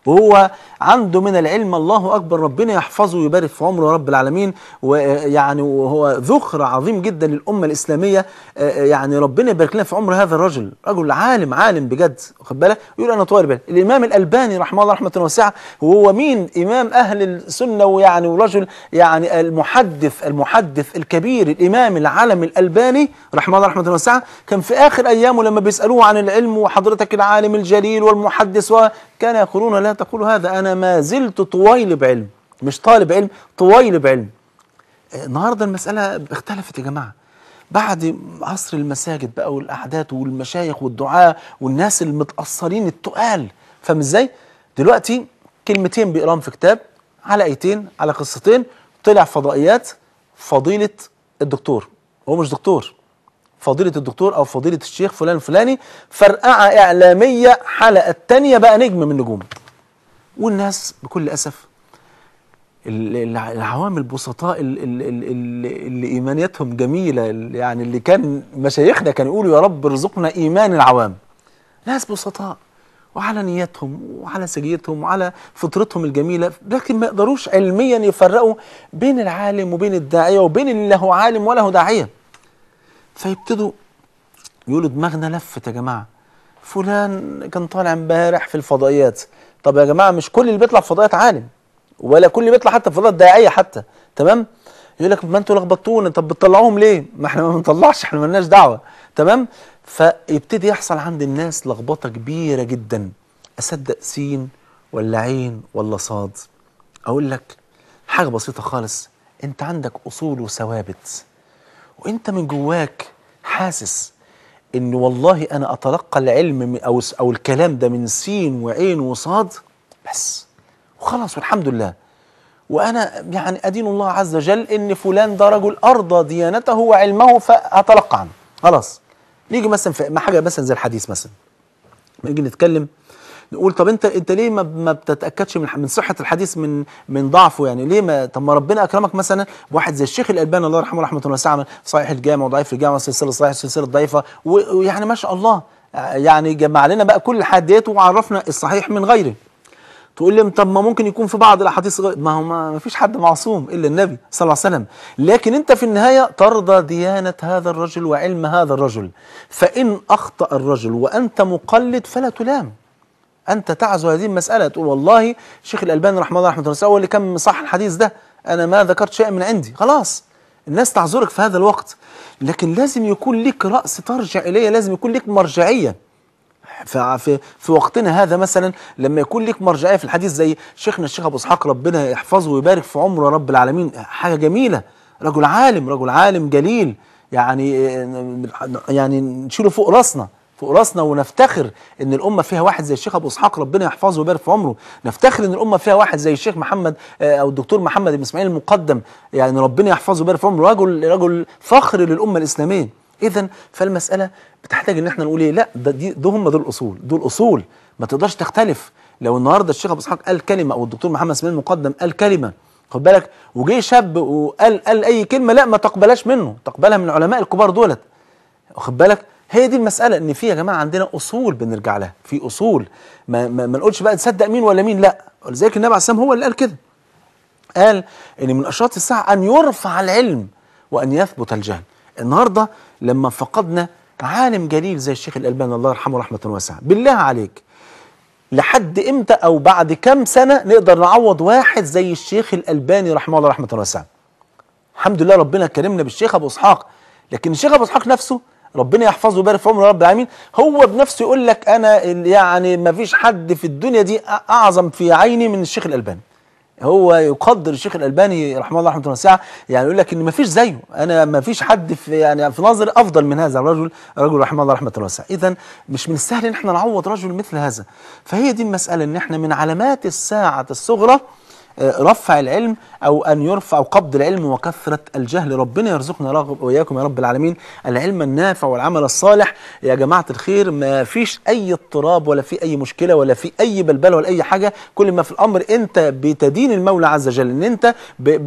وهو عنده من العلم الله أكبر ربنا يحفظه ويبارك في عمره رب العالمين ويعني وهو ذخر عظيم جدا للأمة الإسلامية آه، آه، يعني ربنا يبارك لنا في عمر هذا الرجل رجل عالم عالم بجد واخد بالك يقول أنا طالب الإمام الألباني رحمه الله رحمة واسعة وهو مين إمام أهل السنة ويعني ورجل يعني المحدث المحدث الكبير الإمام العالم الألباني رحمه الله رحمة واسعة كان في آخر أيامه لما بيسألوه عن العلم وحضرتك العالم الجليل والمحدث كان يقولون لا تقول هذا أنا ما زلت طويل بعلم مش طالب علم طويل بعلم آه، النهاردة المسألة اختلفت يا جماعة بعد عصر المساجد بقى والأعداد والمشايخ والدعاء والناس المتأثرين التقال فاهم ازاي؟ دلوقتي كلمتين بيقراهم في كتاب على ايتين على قصتين طلع فضائيات فضيلة الدكتور هو مش دكتور فضيلة الدكتور أو فضيلة الشيخ فلان فلاني فرقعة إعلامية حلقة تانية بقى نجم من نجوم والناس بكل أسف العوام البسطاء اللي إيمانيتهم جميلة يعني اللي كان مشايخنا كانوا يقولوا يا رب ارزقنا إيمان العوام ناس بسطاء وعلى نيتهم وعلى سجيتهم وعلى فطرتهم الجميلة لكن ما يقدروش علميا يفرقوا بين العالم وبين الداعية وبين اللي له عالم وله داعية فيبتدوا يقولوا دماغنا لفت يا جماعه فلان كان طالع امبارح في الفضائيات طب يا جماعه مش كل اللي بيطلع في فضائيات عالم ولا كل اللي بيطلع حتى في فضائيات داعيه حتى تمام يقول لك ما انتوا لخبطتونا طب بتطلعوهم ليه ما احنا ما بنطلعش احنا مالناش دعوه تمام فيبتدي يحصل عند الناس لخبطه كبيره جدا اصدق سين ولا عين ولا صاد اقول لك حاجه بسيطه خالص انت عندك اصول وثوابت وانت من جواك حاسس ان والله انا اتلقى العلم او او الكلام ده من سين وعين وصاد بس وخلاص والحمد لله وانا يعني ادين الله عز وجل ان فلان ده رجل ارضى ديانته وعلمه فاتلقى عنه خلاص نيجي مثلا في حاجه مثلا زي الحديث مثلا نيجي نتكلم نقول طب انت انت ليه ما, ما بتتاكدش من من صحه الحديث من من ضعفه يعني ليه ما طب ما ربنا اكرمك مثلا واحد زي الشيخ الالباني الله يرحمه رحمه واسعه صحيح الجامع وضعيف الجامع سلسله صحيح السلسله ضعيفه ويعني ما شاء الله يعني جمع لنا بقى كل الحديث وعرفنا الصحيح من غيره تقول لي طب ما ممكن يكون في بعض الاحاديث غير ما هو ما فيش حد معصوم الا النبي صلى الله عليه وسلم لكن انت في النهايه ترضى ديانه هذا الرجل وعلم هذا الرجل فان اخطا الرجل وانت مقلد فلا تلام أنت تعزو هذه المسألة تقول والله شيخ الألباني رحمه الله رحمة الله هو اللي كان صح الحديث ده أنا ما ذكرت شيئا من عندي خلاص الناس تعذرك في هذا الوقت لكن لازم يكون لك رأس ترجع إليه لازم يكون لك مرجعية في في وقتنا هذا مثلا لما يكون لك مرجعيه في الحديث زي شيخنا الشيخ ابو اسحاق ربنا يحفظه ويبارك في عمره رب العالمين حاجه جميله رجل عالم رجل عالم جليل يعني يعني نشيله فوق راسنا فوق راسنا ونفتخر ان الامه فيها واحد زي الشيخ ابو اسحاق ربنا يحفظه ويبارك في عمره نفتخر ان الامه فيها واحد زي الشيخ محمد آه، او الدكتور محمد بن اسماعيل المقدم يعني ربنا يحفظه ويبارك في عمره رجل رجل فخر للامه الاسلاميه اذا فالمساله بتحتاج ان احنا نقول ايه لا ده دي ده هم دول الاصول دول اصول ما تقدرش تختلف لو النهارده الشيخ ابو اسحاق قال كلمه او الدكتور محمد اسماعيل المقدم قال كلمه خد بالك وجه شاب وقال قال اي كلمه لا ما تقبلهاش منه تقبلها من العلماء الكبار دولت واخد بالك هي دي المساله ان في يا جماعه عندنا اصول بنرجع لها في اصول ما, ما, ما نقولش بقى نصدق مين ولا مين لا ولذلك النبي عليه السلام هو اللي قال كده قال ان من اشراط الساعه ان يرفع العلم وان يثبت الجهل النهارده لما فقدنا عالم جليل زي الشيخ الالباني الله يرحمه رحمه واسعه بالله عليك لحد امتى او بعد كام سنه نقدر نعوض واحد زي الشيخ الالباني رحمه الله رحمه واسعه الحمد لله ربنا كرمنا بالشيخ ابو اسحاق لكن الشيخ ابو اسحاق نفسه ربنا يحفظه ويبارك في عمره يا رب العالمين هو بنفسه يقول لك انا يعني ما فيش حد في الدنيا دي اعظم في عيني من الشيخ الالباني هو يقدر الشيخ الالباني رحمه الله رحمه واسعه يعني يقول لك ان ما فيش زيه انا ما فيش حد في يعني في نظري افضل من هذا الرجل رجل رحمه الله رحمه واسعه اذا مش من السهل ان احنا نعوض رجل مثل هذا فهي دي المساله ان احنا من علامات الساعه الصغرى رفع العلم أو أن يرفع قبض العلم وكثرة الجهل ربنا يرزقنا رغب وإياكم يا رب العالمين العلم النافع والعمل الصالح يا جماعة الخير ما فيش أي اضطراب ولا في أي مشكلة ولا في أي بلبلة ولا أي حاجة كل ما في الأمر أنت بتدين المولى عز وجل أن أنت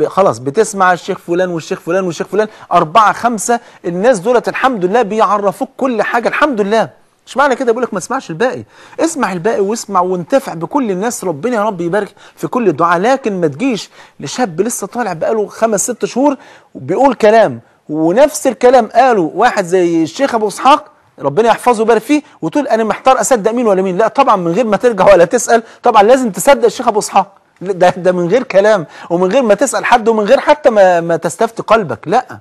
خلاص بتسمع الشيخ فلان والشيخ فلان والشيخ فلان أربعة خمسة الناس دولت الحمد لله بيعرفوك كل حاجة الحمد لله مش معنى كده بقول لك ما تسمعش الباقي اسمع الباقي واسمع وانتفع بكل الناس ربنا يا رب يبارك في كل الدعاء لكن ما تجيش لشاب لسه طالع بقاله خمس ست شهور وبيقول كلام ونفس الكلام قاله واحد زي الشيخ ابو اسحاق ربنا يحفظه ويبارك فيه وتقول انا محتار اصدق مين ولا مين لا طبعا من غير ما ترجع ولا تسال طبعا لازم تصدق الشيخ ابو اسحاق ده ده من غير كلام ومن غير ما تسال حد ومن غير حتى ما, ما تستفتي قلبك لا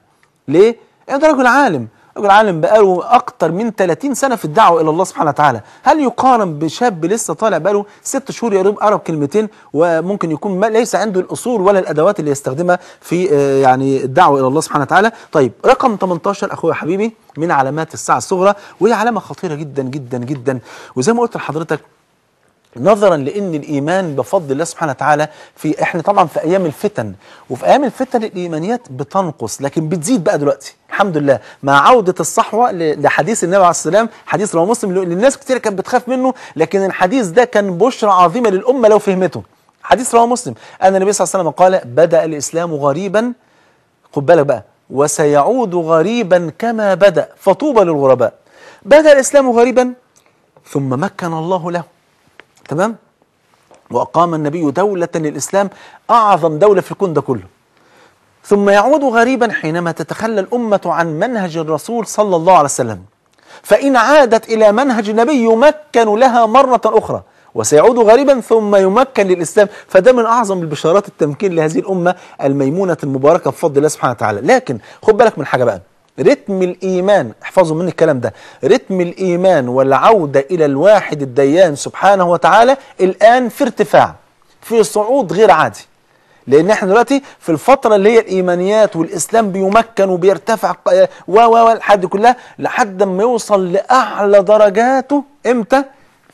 ليه انت راجل عالم راجل عالم بقاله اكتر من 30 سنه في الدعوه الى الله سبحانه وتعالى هل يقارن بشاب لسه طالع بقاله ست شهور يا قرب كلمتين وممكن يكون ما ليس عنده الاصول ولا الادوات اللي يستخدمها في آه، يعني الدعوه الى الله سبحانه وتعالى طيب رقم 18 اخويا حبيبي من علامات الساعه الصغرى وهي علامه خطيره جدا جدا جدا وزي ما قلت لحضرتك نظرا لان الايمان بفضل الله سبحانه وتعالى في احنا طبعا في ايام الفتن وفي ايام الفتن الايمانيات بتنقص لكن بتزيد بقى دلوقتي الحمد لله مع عوده الصحوه لحديث النبي عليه الصلاه والسلام حديث رواه مسلم للناس كتير كانت بتخاف منه لكن الحديث ده كان بشرى عظيمه للامه لو فهمته حديث رواه مسلم ان النبي صلى الله عليه وسلم قال بدا الاسلام غريبا خد بالك بقى وسيعود غريبا كما بدا فطوبى للغرباء بدا الاسلام غريبا ثم مكن الله له تمام وأقام النبي دولة للإسلام أعظم دولة في الكون ده كله ثم يعود غريبا حينما تتخلى الأمة عن منهج الرسول صلى الله عليه وسلم فإن عادت إلى منهج النبي يمكن لها مرة أخرى وسيعود غريبا ثم يمكن للإسلام فده من أعظم البشارات التمكين لهذه الأمة الميمونة المباركة بفضل الله سبحانه وتعالى لكن خد بالك من حاجة بقى رتم الإيمان احفظوا مني الكلام ده رتم الإيمان والعودة إلى الواحد الديان سبحانه وتعالى الآن في ارتفاع في صعود غير عادي لأن احنا دلوقتي في الفترة اللي هي الإيمانيات والإسلام بيمكن وبيرتفع آه، و و و كلها لحد ما يوصل لأعلى درجاته إمتى؟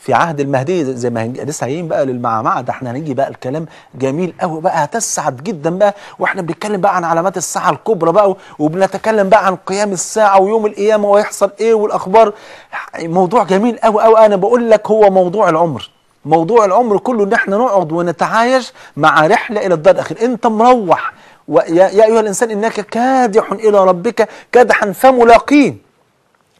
في عهد المهدي زي ما لسه جايين بقى للمعمعة ده احنا هنيجي بقى الكلام جميل قوي بقى هتسعد جدا بقى واحنا بنتكلم بقى عن علامات الساعة الكبرى بقى وبنتكلم بقى عن قيام الساعة ويوم القيامة وهيحصل ايه والاخبار موضوع جميل قوي قوي انا بقول لك هو موضوع العمر موضوع العمر كله ان احنا نقعد ونتعايش مع رحله الى الدار الاخير انت مروح ويا يا ايها الانسان انك كادح الى ربك كدحا فملاقين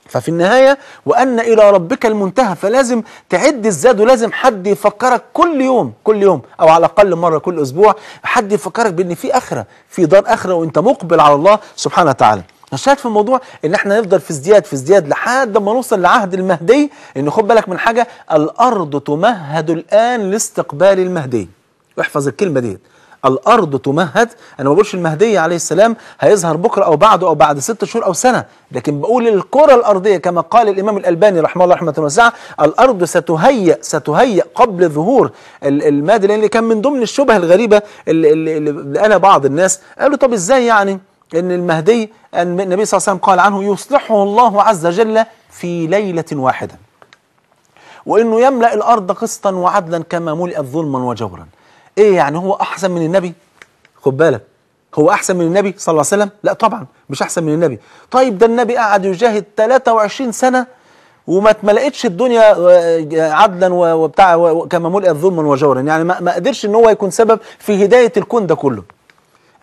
ففي النهاية وأن إلى ربك المنتهى فلازم تعد الزاد ولازم حد يفكرك كل يوم كل يوم أو على الأقل مرة كل أسبوع حد يفكرك بأن في آخرة في دار آخرة وأنت مقبل على الله سبحانه وتعالى نشاهد في الموضوع ان احنا نفضل في ازدياد في ازدياد لحد ما نوصل لعهد المهدي ان خد بالك من حاجه الارض تمهد الان لاستقبال المهدي احفظ الكلمه ديت الأرض تمهد أنا ما بقولش المهدي عليه السلام هيظهر بكرة أو بعده أو بعد ست شهور أو سنة لكن بقول الكرة الأرضية كما قال الإمام الألباني رحمه الله رحمة واسعة الأرض ستهيأ ستهيأ قبل ظهور المهدي لأن كان من ضمن الشبه الغريبة اللي, اللي قالها بعض الناس قالوا طب إزاي يعني أن المهدي أن النبي صلى الله عليه وسلم قال عنه يصلحه الله عز وجل في ليلة واحدة وأنه يملأ الأرض قسطا وعدلا كما ملئت ظلما وجورا ايه يعني هو احسن من النبي خد بالك هو احسن من النبي صلى الله عليه وسلم لا طبعا مش احسن من النبي طيب ده النبي قعد يجاهد 23 سنه وما اتملقتش الدنيا آه، آه، عدلا وبتاع كما ملئت ظلما وجورا يعني ما قدرش ان هو يكون سبب في هدايه الكون ده كله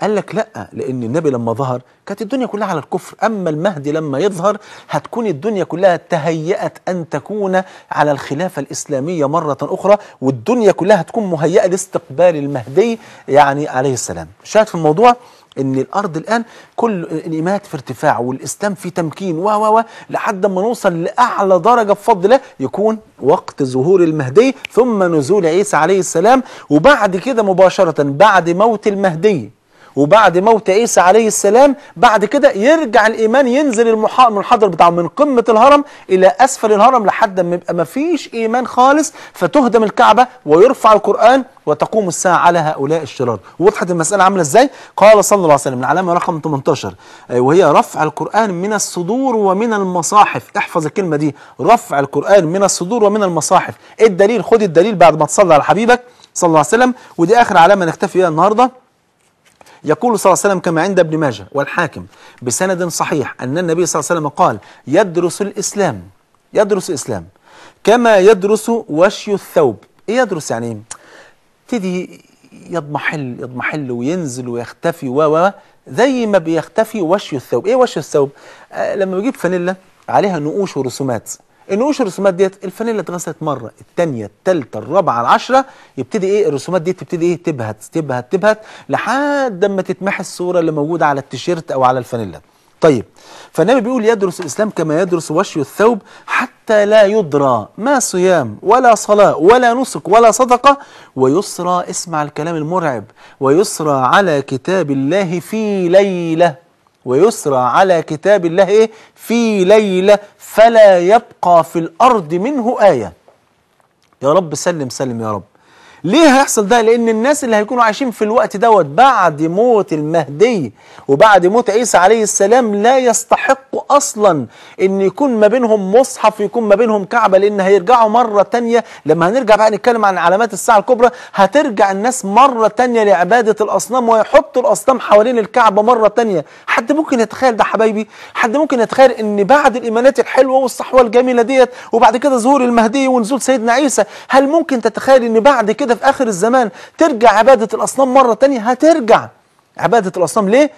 قال لك لا لان النبي لما ظهر كانت الدنيا كلها على الكفر اما المهدي لما يظهر هتكون الدنيا كلها تهيأت ان تكون على الخلافه الاسلاميه مره اخرى والدنيا كلها هتكون مهيئه لاستقبال المهدي يعني عليه السلام شاهد في الموضوع ان الارض الان كل الايمانات في ارتفاع والاسلام في تمكين و و لحد ما نوصل لاعلى درجه بفضل الله يكون وقت ظهور المهدي ثم نزول عيسى عليه السلام وبعد كده مباشره بعد موت المهدي وبعد موت عيسى عليه السلام بعد كده يرجع الإيمان ينزل المنحدر بتاعه من قمة الهرم إلى أسفل الهرم لحد ما يبقى ما فيش إيمان خالص فتهدم الكعبة ويرفع القرآن وتقوم الساعة على هؤلاء الشرار وضحت المسألة عاملة إزاي؟ قال صلى الله عليه وسلم العلامة رقم 18 آه، وهي رفع القرآن من الصدور ومن المصاحف احفظ الكلمة دي رفع القرآن من الصدور ومن المصاحف إيه الدليل خد الدليل بعد ما تصلي على حبيبك صلى الله عليه وسلم ودي آخر علامة نكتفي بيها النهاردة يقول صلى الله عليه وسلم كما عند ابن ماجه والحاكم بسند صحيح أن النبي صلى الله عليه وسلم قال يدرس الإسلام يدرس الإسلام كما يدرس وشي الثوب إيه يدرس يعني تدي يضمحل يضمحل وينزل ويختفي و و زي ما بيختفي وشي الثوب ايه وشي الثوب آه لما بيجيب فانيلا عليها نقوش ورسومات انه قشر الرسومات ديت الفانيلا اتغسلت مره الثانيه الثالثه الرابعه العشره يبتدي ايه الرسومات دي تبتدي ايه تبهت تبهت تبهت لحد ما تتمحي الصوره اللي موجوده على التيشيرت او على الفانيلا طيب فالنبي بيقول يدرس الإسلام كما يدرس وشي الثوب حتى لا يدرى ما صيام ولا صلاة ولا نسك ولا صدقة ويسرى اسمع الكلام المرعب ويسرى على كتاب الله في ليلة ويسرى على كتاب الله إيه؟ في ليلة فلا يبقى في الأرض منه آية يا رب سلم سلم يا رب ليه هيحصل ده لان الناس اللي هيكونوا عايشين في الوقت دوت بعد موت المهدي وبعد موت عيسى عليه السلام لا يستحق اصلا ان يكون ما بينهم مصحف يكون ما بينهم كعبه لان هيرجعوا مره تانية لما هنرجع بقى نتكلم عن علامات الساعه الكبرى هترجع الناس مره تانية لعباده الاصنام ويحطوا الاصنام حوالين الكعبه مره تانية حد ممكن يتخيل ده حبايبي حد ممكن يتخيل ان بعد الايمانات الحلوه والصحوه الجميله ديت وبعد كده ظهور المهدي ونزول سيدنا عيسى هل ممكن تتخيل ان بعد كده كده في اخر الزمان ترجع عباده الاصنام مره تانية هترجع عباده الاصنام ليه؟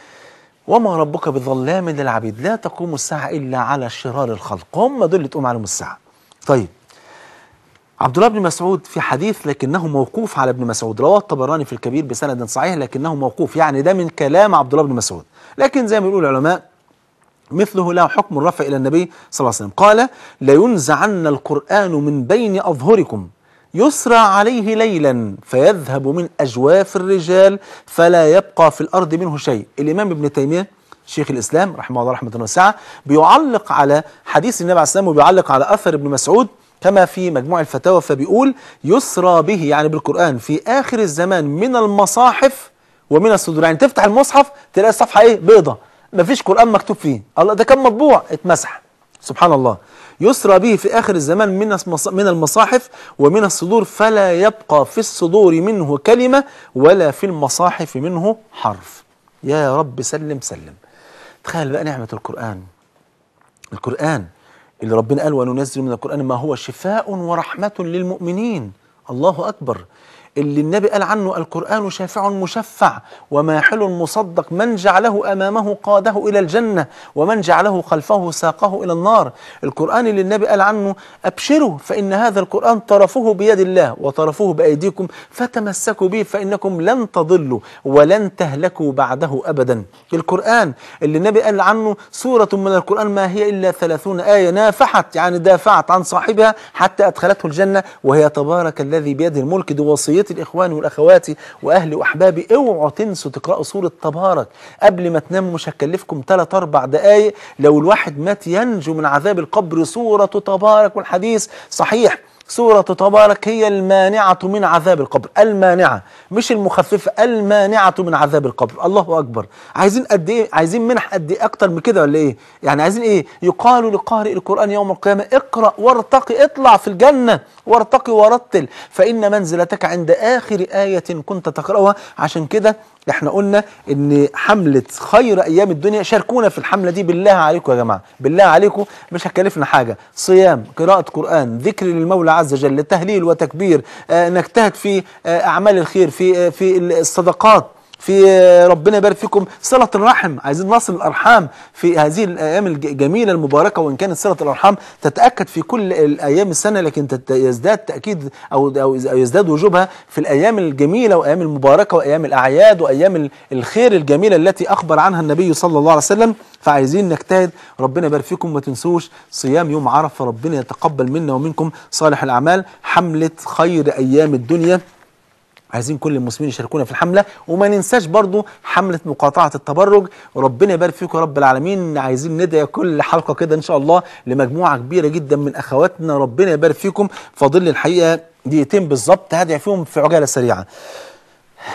وما ربك بظلام للعبيد لا تقوم الساعه الا على شرار الخلق هم دول اللي تقوم عليهم الساعه. طيب عبد الله بن مسعود في حديث لكنه موقوف على ابن مسعود رواه الطبراني في الكبير بسند صحيح لكنه موقوف يعني ده من كلام عبد الله بن مسعود لكن زي ما بيقول العلماء مثله له حكم الرفع إلى النبي صلى الله عليه وسلم قال لينزعن القرآن من بين أظهركم يسرى عليه ليلا فيذهب من أجواف الرجال فلا يبقى في الأرض منه شيء الإمام ابن تيمية شيخ الإسلام رحمه الله رحمة واسعة بيعلق على حديث النبي عليه السلام وبيعلق على أثر ابن مسعود كما في مجموع الفتاوى فبيقول يسرى به يعني بالقرآن في آخر الزمان من المصاحف ومن الصدور يعني تفتح المصحف تلاقي الصفحة إيه بيضة فيش قرآن مكتوب فيه الله ده كان مطبوع اتمسح سبحان الله يسرى به في آخر الزمان من من المصاحف ومن الصدور فلا يبقى في الصدور منه كلمة ولا في المصاحف منه حرف يا رب سلم سلم تخيل بقى نعمة القرآن القرآن اللي ربنا قال وننزل من القرآن ما هو شفاء ورحمة للمؤمنين الله أكبر اللي النبي قال عنه القرآن شافع مشفع وماحل مصدق من جعله أمامه قاده إلى الجنة ومن جعله خلفه ساقه إلى النار القرآن اللي النبي قال عنه أبشروا فإن هذا القرآن طرفه بيد الله وطرفه بأيديكم فتمسكوا به فإنكم لن تضلوا ولن تهلكوا بعده أبدا القرآن اللي النبي قال عنه سورة من القرآن ما هي إلا ثلاثون آية نافحت يعني دافعت عن صاحبها حتى أدخلته الجنة وهي تبارك الذي بيده الملك دي وصيتي لإخواني والاخوات وأهلي وأحبابي اوعوا تنسوا تقرأوا سورة تبارك قبل ما تناموا مش هتكلفكم 3 أربع دقايق لو الواحد مات ينجو من عذاب القبر سورة تبارك والحديث صحيح سورة تبارك هي المانعة من عذاب القبر المانعة مش المخففة المانعة من عذاب القبر الله أكبر عايزين قد إيه عايزين منح قد إيه أكتر من كده ولا إيه يعني عايزين إيه يقال لقارئ القرآن يوم القيامة اقرأ وارتقي اطلع في الجنة وارتقي ورتل فإن منزلتك عند آخر آية كنت تقرأها عشان كده احنا قلنا ان حمله خير ايام الدنيا شاركونا في الحمله دي بالله عليكم يا جماعه بالله عليكم مش هتكلفنا حاجه صيام قراءه قران ذكر للمولى عز وجل تهليل وتكبير آه نجتهد في آه، اعمال الخير في آه، في الصدقات في آه، ربنا يبارك فيكم صلة الرحم عايزين نصل الأرحام في هذه الأيام الجميلة المباركة وإن كانت صلة الأرحام تتأكد في كل الأيام السنة لكن يزداد تأكيد أو, أو يزداد وجوبها في الأيام الجميلة وأيام المباركة وأيام الأعياد وأيام الخير الجميلة التي أخبر عنها النبي صلى الله عليه وسلم فعايزين نجتهد ربنا يبارك فيكم ما تنسوش صيام يوم عرفة ربنا يتقبل منا ومنكم صالح الأعمال حملة خير أيام الدنيا عايزين كل المسلمين يشاركونا في الحمله وما ننساش برضو حمله مقاطعه التبرج ربنا يبارك فيكم يا رب العالمين عايزين ندعي كل حلقه كده ان شاء الله لمجموعه كبيره جدا من اخواتنا ربنا يبارك فيكم فاضل الحقيقه دقيقتين بالظبط هدعي فيهم في عجاله سريعه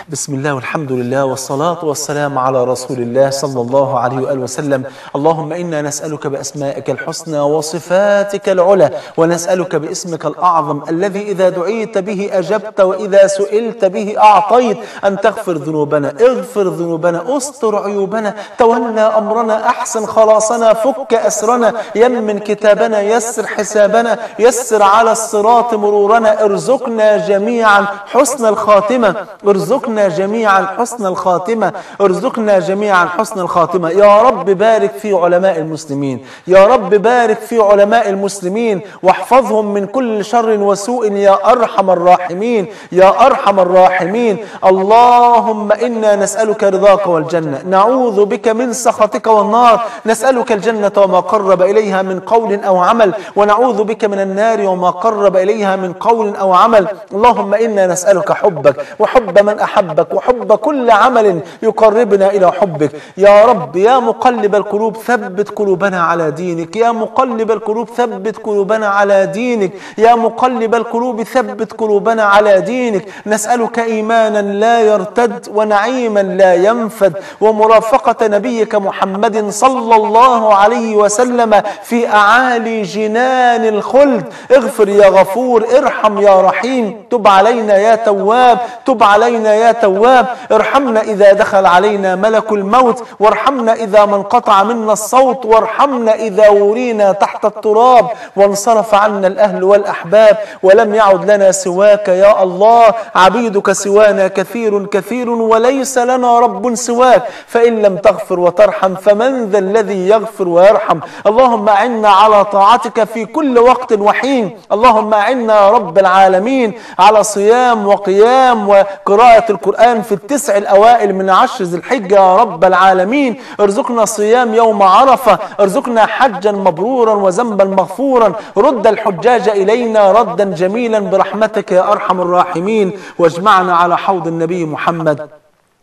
بسم الله والحمد لله والصلاة والسلام على رسول الله صلى الله عليه وآله وسلم اللهم إنا نسألك بأسمائك الحسنى وصفاتك العلى ونسألك باسمك الأعظم الذي إذا دعيت به أجبت وإذا سئلت به أعطيت أن تغفر ذنوبنا اغفر ذنوبنا أستر عيوبنا تولى أمرنا أحسن خلاصنا فك أسرنا يمن كتابنا يسر حسابنا يسر على الصراط مرورنا ارزقنا جميعا حسن الخاتمة ارزقنا ارزقنا جميعا حسن الخاتمة ارزقنا جميعا حسن الخاتمة يا رب بارك في علماء المسلمين يا رب بارك في علماء المسلمين واحفظهم من كل شر وسوء يا أرحم الراحمين يا أرحم الراحمين اللهم إنا نسألك رضاك والجنة نعوذ بك من سخطك والنار نسألك الجنة وما قرب إليها من قول أو عمل ونعوذ بك من النار وما قرب إليها من قول أو عمل اللهم إنا نسألك حبك وحب من أحبك وحب كل عمل يقربنا إلى حبك يا رب يا مقلب القلوب ثبت قلوبنا على دينك يا مقلب القلوب ثبت قلوبنا على دينك يا مقلب القلوب ثبت قلوبنا على دينك نسألك إيمانا لا يرتد ونعيما لا ينفد ومرافقة نبيك محمد صلى الله عليه وسلم في أعالي جنان الخلد اغفر يا غفور ارحم يا رحيم تب علينا يا تواب تب علينا يا تواب ارحمنا إذا دخل علينا ملك الموت وارحمنا إذا من قطع منا الصوت وارحمنا إذا ورينا تحت التراب وانصرف عنا الأهل والأحباب ولم يعد لنا سواك يا الله عبيدك سوانا كثير كثير وليس لنا رب سواك فإن لم تغفر وترحم فمن ذا الذي يغفر ويرحم اللهم أعنا على طاعتك في كل وقت وحين اللهم أعنا رب العالمين على صيام وقيام وقراءة قراءة القرآن في التسع الأوائل من عشر ذي الحجة يا رب العالمين ارزقنا صيام يوم عرفة ارزقنا حجا مبرورا وذنبا مغفورا رد الحجاج إلينا ردا جميلا برحمتك يا أرحم الراحمين واجمعنا على حوض النبي محمد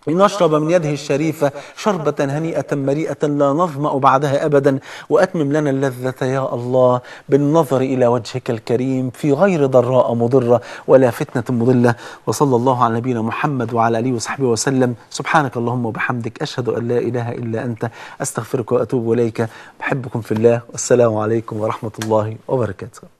لنشرب من يده الشريفة شربة هنيئة مريئة لا نظمأ بعدها أبدا وأتمم لنا اللذة يا الله بالنظر إلى وجهك الكريم في غير ضراء مضرة ولا فتنة مضلة وصلى الله على نبينا محمد وعلى آله وصحبه وسلم سبحانك اللهم وبحمدك أشهد أن لا إله إلا أنت أستغفرك وأتوب إليك بحبكم في الله والسلام عليكم ورحمة الله وبركاته